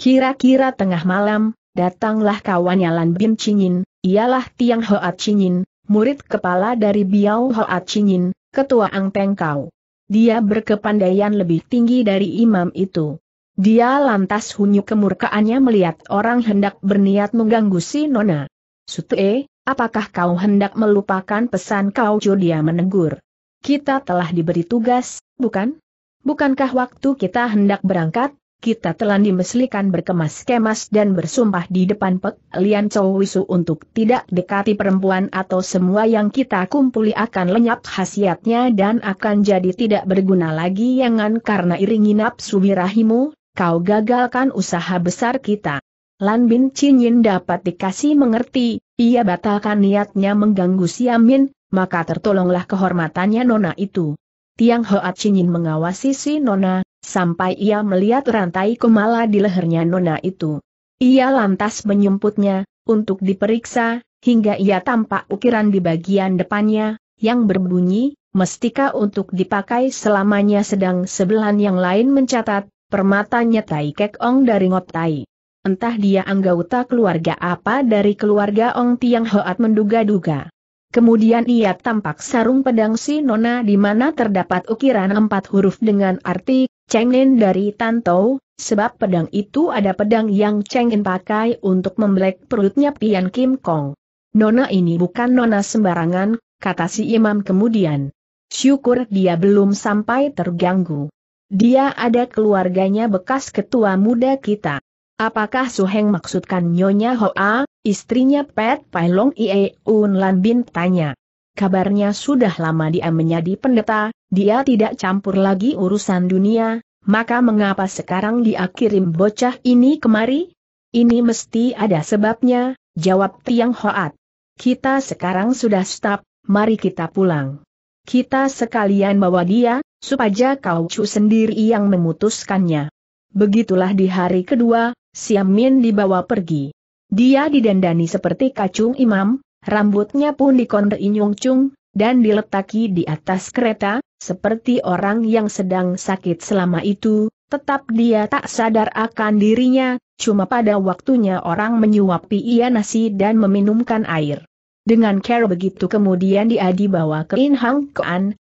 Kira-kira tengah malam, datanglah kawannya Lan Bin Yin, ialah Tiang Hoat Yin, murid kepala dari Biao Hoat Yin, ketua Ang kau. Dia berkepandaian lebih tinggi dari imam itu. Dia lantas hunyuk kemurkaannya melihat orang hendak berniat mengganggu si Nona. Sute, apakah kau hendak melupakan pesan kau dia menegur? Kita telah diberi tugas, bukan? Bukankah waktu kita hendak berangkat? kita telah dimeslikan berkemas-kemas dan bersumpah di depan Pek Lian Chow Wisu untuk tidak dekati perempuan atau semua yang kita kumpuli akan lenyap khasiatnya dan akan jadi tidak berguna lagi yangan karena iringi nafsu birahimu, kau gagalkan usaha besar kita. Lan Bin Chin Yin dapat dikasih mengerti, ia batalkan niatnya mengganggu Siamin, maka tertolonglah kehormatannya nona itu. Tiang Hoat Yin mengawasi si nona, sampai ia melihat rantai kemala di lehernya nona itu. Ia lantas menyumputnya, untuk diperiksa, hingga ia tampak ukiran di bagian depannya, yang berbunyi, mestika untuk dipakai selamanya sedang sebelahan yang lain mencatat, permatanya Tai Kek Ong dari Ngot Tai. Entah dia anggota keluarga apa dari keluarga Ong Tiang Hoat menduga-duga. Kemudian ia tampak sarung pedang si Nona di mana terdapat ukiran empat huruf dengan arti Cheng Nen dari Tanto, sebab pedang itu ada pedang yang Cheng Nen pakai untuk membelek perutnya Pian Kim Kong. Nona ini bukan nona sembarangan, kata si imam kemudian. Syukur dia belum sampai terganggu. Dia ada keluarganya bekas ketua muda kita. Apakah Suheng maksudkan Nyonya Hoa, istrinya Pet Pailong Ie Un Lan Bin tanya kabarnya sudah lama dia menjadi pendeta, dia tidak campur lagi urusan dunia, maka mengapa sekarang dia kirim bocah ini kemari? Ini mesti ada sebabnya, jawab Tiang Hoat. Kita sekarang sudah stop, mari kita pulang. Kita sekalian bawa dia, supaya kau cu sendiri yang memutuskannya. Begitulah di hari kedua, Min dibawa pergi. Dia didandani seperti kacung imam, Rambutnya pun dikonde Nyung dan diletaki di atas kereta, seperti orang yang sedang sakit selama itu, tetap dia tak sadar akan dirinya, cuma pada waktunya orang menyuapi ia nasi dan meminumkan air. Dengan care begitu kemudian dia dibawa ke In Hang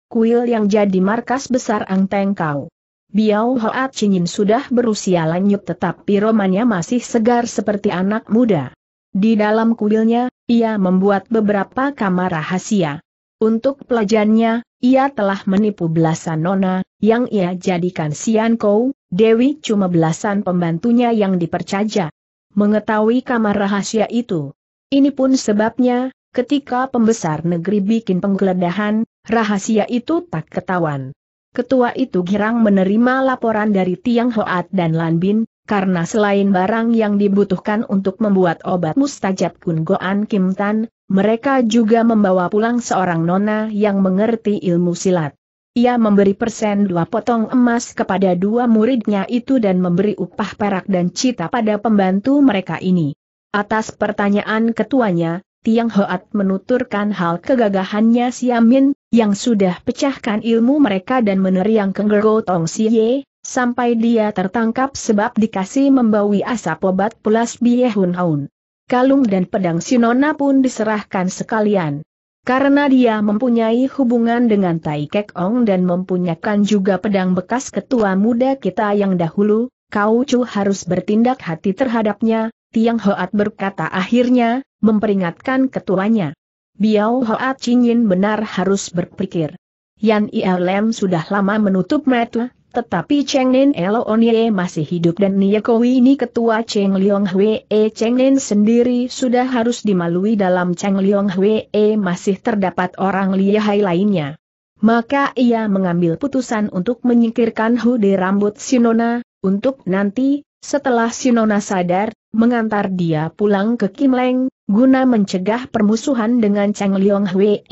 kuil yang jadi markas besar Ang Teng Kau. Biao Hoat Chinyin sudah berusia lanjut tetapi romannya masih segar seperti anak muda. Di dalam kuilnya, ia membuat beberapa kamar rahasia. Untuk pelajannya, ia telah menipu belasan nona, yang ia jadikan Sian Kou, Dewi cuma belasan pembantunya yang dipercaya. Mengetahui kamar rahasia itu. Ini pun sebabnya, ketika pembesar negeri bikin penggeledahan, rahasia itu tak ketahuan. Ketua itu girang menerima laporan dari Tiang Hoat dan Lan Bin, karena selain barang yang dibutuhkan untuk membuat obat mustajab Kun Goan Kim Tan, mereka juga membawa pulang seorang nona yang mengerti ilmu silat. Ia memberi persen dua potong emas kepada dua muridnya itu dan memberi upah perak dan cita pada pembantu mereka ini. Atas pertanyaan ketuanya, Tiang Hoat menuturkan hal kegagahannya Siamin, yang sudah pecahkan ilmu mereka dan meneriang kenggergo Tong Siye, sampai dia tertangkap sebab dikasih membawi asap obat pulas Biehun Haun. Kalung dan pedang Sinona pun diserahkan sekalian. Karena dia mempunyai hubungan dengan Tai Kek Ong dan mempunyakan juga pedang bekas ketua muda kita yang dahulu, Kau Chu harus bertindak hati terhadapnya, Tiang Hoat berkata akhirnya, memperingatkan ketuanya. Biao Hoat Cingin benar harus berpikir. Yan Ielem sudah lama menutup mata, tetapi Cheng Nen Elo Onye masih hidup dan Kowi ini ketua Cheng Liong Hwe e Cheng Nen sendiri sudah harus dimalui dalam Cheng Liong Hwe e masih terdapat orang lihai lainnya. Maka ia mengambil putusan untuk menyingkirkan Hude rambut Sinona, untuk nanti, setelah Sinona sadar, mengantar dia pulang ke Kim Leng, guna mencegah permusuhan dengan Cheng Liong Hwe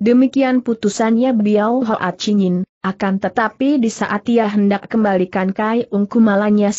Demikian putusannya Biao Hoa Chingin, akan tetapi di saat ia hendak kembalikan Kai Ungkumalanya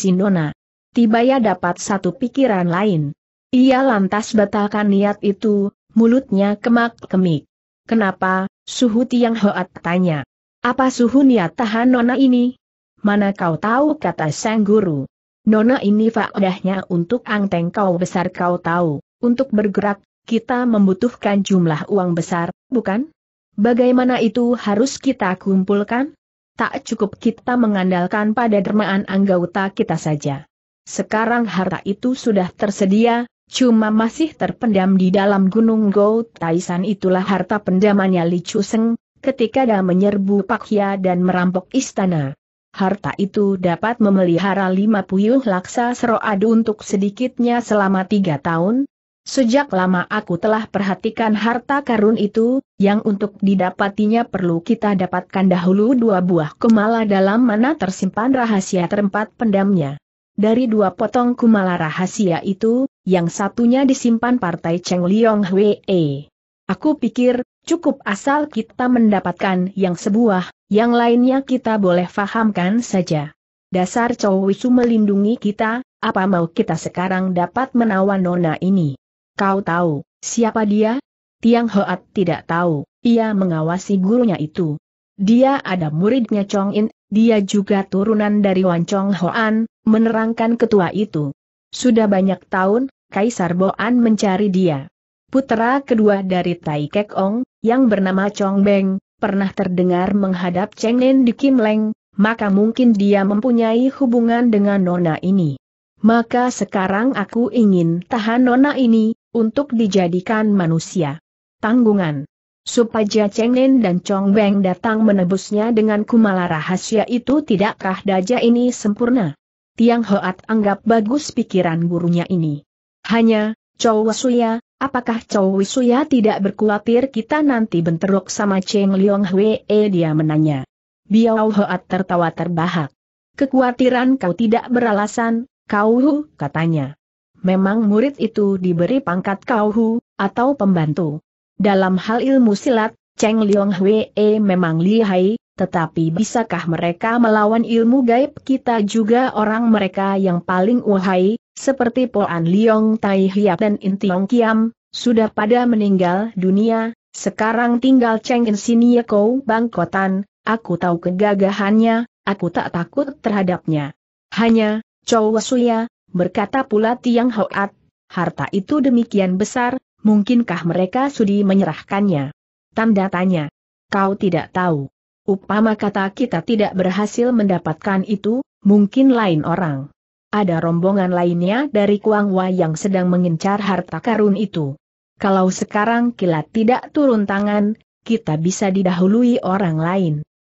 tiba ia dapat satu pikiran lain. Ia lantas batalkan niat itu, mulutnya kemak-kemik. Kenapa, Suhu Tiang Hoat tanya. Apa Suhu niat tahan Nona ini? Mana kau tahu kata Sang Guru. Nona ini faedahnya untuk angteng kau besar kau tahu, untuk bergerak kita membutuhkan jumlah uang besar, bukan? Bagaimana itu harus kita kumpulkan? Tak cukup kita mengandalkan pada dermaan anggota kita saja. Sekarang harta itu sudah tersedia, cuma masih terpendam di dalam gunung Go Taisan itulah harta pendamannya Li Seng, ketika dia menyerbu Hia dan merampok istana. Harta itu dapat memelihara lima puyuh laksa seroadu untuk sedikitnya selama tiga tahun, Sejak lama aku telah perhatikan harta karun itu, yang untuk didapatinya perlu kita dapatkan dahulu dua buah kumala dalam mana tersimpan rahasia tempat pendamnya. Dari dua potong kumala rahasia itu, yang satunya disimpan partai Cheng Liong Hwee. Aku pikir, cukup asal kita mendapatkan yang sebuah, yang lainnya kita boleh fahamkan saja. Dasar Wisu melindungi kita, apa mau kita sekarang dapat menawan nona ini? Kau tahu, siapa dia? Tiang Hoat tidak tahu, ia mengawasi gurunya itu. Dia ada muridnya Chong In, dia juga turunan dari Wan Chong Hoan, menerangkan ketua itu. Sudah banyak tahun, Kaisar Boan mencari dia. Putra kedua dari Tai Kek Ong, yang bernama Chong Beng, pernah terdengar menghadap Cheng Nen di Kim Leng, maka mungkin dia mempunyai hubungan dengan nona ini. Maka sekarang aku ingin tahan nona ini, untuk dijadikan manusia. Tanggungan. Supaya Cengnen dan Chong Beng datang menebusnya dengan kumala rahasia itu tidakkah daja ini sempurna? Tiang Hoat anggap bagus pikiran gurunya ini. Hanya, Chow Wisuya, apakah Chow Wisuya tidak berkuatir kita nanti bentrok sama Cheng Leong Hwee dia menanya. Biao Hoat tertawa terbahak. Kekuatiran kau tidak beralasan, kau Hu, katanya memang murid itu diberi pangkat kauhu, atau pembantu. Dalam hal ilmu silat, Cheng Liong Hwee eh, memang lihai, tetapi bisakah mereka melawan ilmu gaib kita juga orang mereka yang paling uhai, seperti Poan Liong Tai Hiap dan Intiong Kiam, sudah pada meninggal dunia, sekarang tinggal Cheng In Kou bangkotan, aku tahu kegagahannya, aku tak takut terhadapnya. Hanya, Chow Wasuya, berkata pula Tiang Hoat, harta itu demikian besar, mungkinkah mereka sudi menyerahkannya? Tanda tanya. Kau tidak tahu. Upama kata kita tidak berhasil mendapatkan itu, mungkin lain orang. Ada rombongan lainnya dari Kuangwa yang sedang mengincar harta karun itu. Kalau sekarang kilat tidak turun tangan, kita bisa didahului orang lain.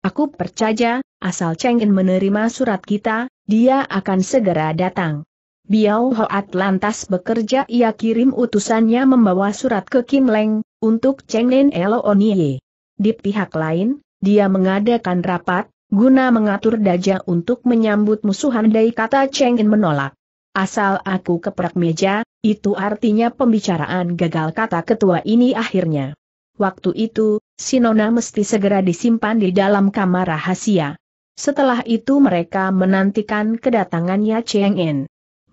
Aku percaya, asal Cheng menerima surat kita, dia akan segera datang. Biao Hoat lantas bekerja ia kirim utusannya membawa surat ke Kim Leng, untuk Cheng Lin Elo Onie. Di pihak lain, dia mengadakan rapat, guna mengatur daja untuk menyambut musuhan dari kata Cheng Lin menolak. Asal aku keprak meja, itu artinya pembicaraan gagal kata ketua ini akhirnya. Waktu itu, Sinona mesti segera disimpan di dalam kamar rahasia. Setelah itu mereka menantikan kedatangannya Cheng In.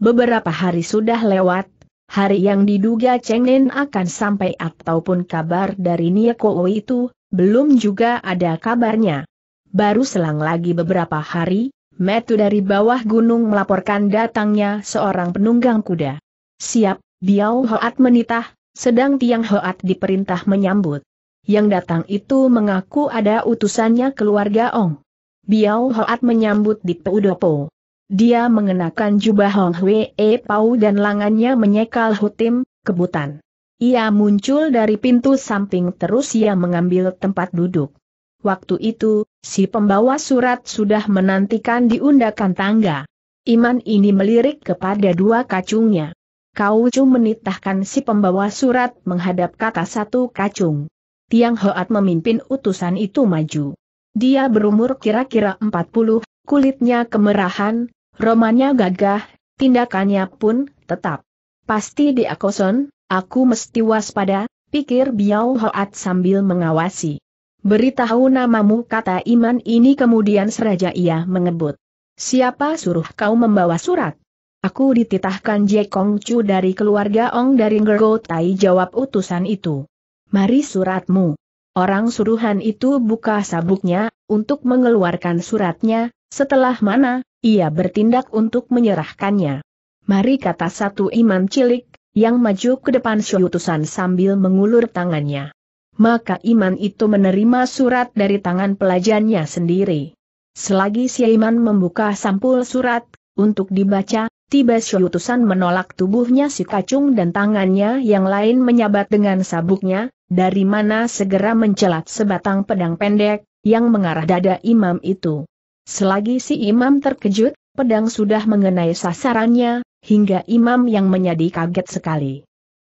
Beberapa hari sudah lewat, hari yang diduga Cheng Nen akan sampai ataupun kabar dari Nieko itu, belum juga ada kabarnya. Baru selang lagi beberapa hari, Metu dari bawah gunung melaporkan datangnya seorang penunggang kuda. Siap, Biao Hoat menitah, sedang Tiang Hoat diperintah menyambut. Yang datang itu mengaku ada utusannya keluarga Ong. Biao Hoat menyambut di Peudopo. Dia mengenakan jubah Hong Hwee Pau dan lengannya menyekal hutim, kebutan. Ia muncul dari pintu samping terus ia mengambil tempat duduk. Waktu itu, si pembawa surat sudah menantikan diundakan tangga. Iman ini melirik kepada dua kacungnya. Kau Kaucu menitahkan si pembawa surat menghadap kata satu kacung. Tiang Hoat memimpin utusan itu maju. Dia berumur kira-kira 40, kulitnya kemerahan, Romannya gagah, tindakannya pun tetap. Pasti di Akoson, aku mesti waspada, pikir Biao Hoat sambil mengawasi. Beritahu namamu kata Iman ini kemudian seraja ia mengebut. Siapa suruh kau membawa surat? Aku dititahkan Jie Kong Chu dari keluarga Ong dari Ngergo Tai jawab utusan itu. Mari suratmu. Orang suruhan itu buka sabuknya, untuk mengeluarkan suratnya, setelah mana, ia bertindak untuk menyerahkannya. Mari kata satu imam cilik, yang maju ke depan syutusan sambil mengulur tangannya. Maka iman itu menerima surat dari tangan pelajannya sendiri. Selagi si iman membuka sampul surat, untuk dibaca, tiba syutusan menolak tubuhnya si kacung dan tangannya yang lain menyabat dengan sabuknya, dari mana segera mencelat sebatang pedang pendek, yang mengarah dada imam itu. Selagi si imam terkejut, pedang sudah mengenai sasarannya, hingga imam yang menjadi kaget sekali.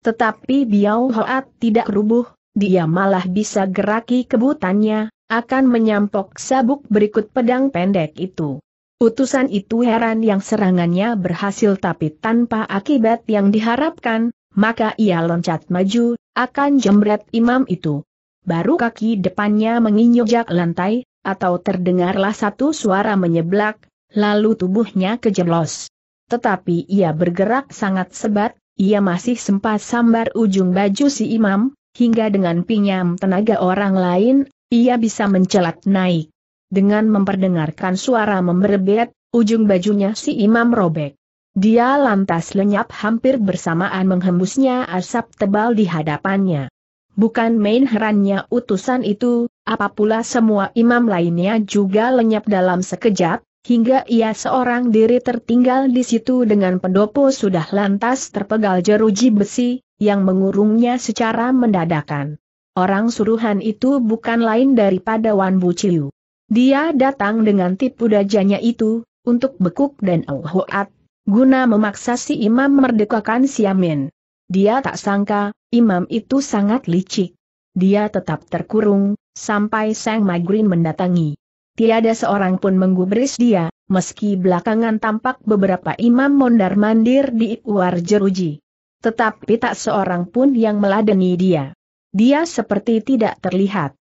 Tetapi Biao Hoat tidak rubuh, dia malah bisa geraki kebutannya, akan menyampok sabuk berikut pedang pendek itu. Utusan itu heran yang serangannya berhasil tapi tanpa akibat yang diharapkan, maka ia loncat maju, akan jembret imam itu. Baru kaki depannya menginjak lantai, atau terdengarlah satu suara menyeblak, lalu tubuhnya kejeblos. Tetapi ia bergerak sangat sebat, ia masih sempat sambar ujung baju si imam, hingga dengan pinjam tenaga orang lain, ia bisa mencelat naik. Dengan memperdengarkan suara memberbet, ujung bajunya si imam robek. Dia lantas lenyap hampir bersamaan menghembusnya asap tebal di hadapannya. Bukan main herannya utusan itu, apa pula semua imam lainnya juga lenyap dalam sekejap, hingga ia seorang diri tertinggal di situ dengan pendopo sudah lantas terpegal jeruji besi, yang mengurungnya secara mendadakan. Orang suruhan itu bukan lain daripada Wan Bu Buciu. Dia datang dengan tipu dajanya itu, untuk bekuk dan auhoat, guna memaksa si imam merdekakan Siamen. Dia tak sangka, imam itu sangat licik dia tetap terkurung, sampai Sang Magrin mendatangi. Tiada seorang pun menggubris dia, meski belakangan tampak beberapa imam mondar-mandir di luar jeruji. Tetapi tak seorang pun yang meladeni dia. Dia seperti tidak terlihat.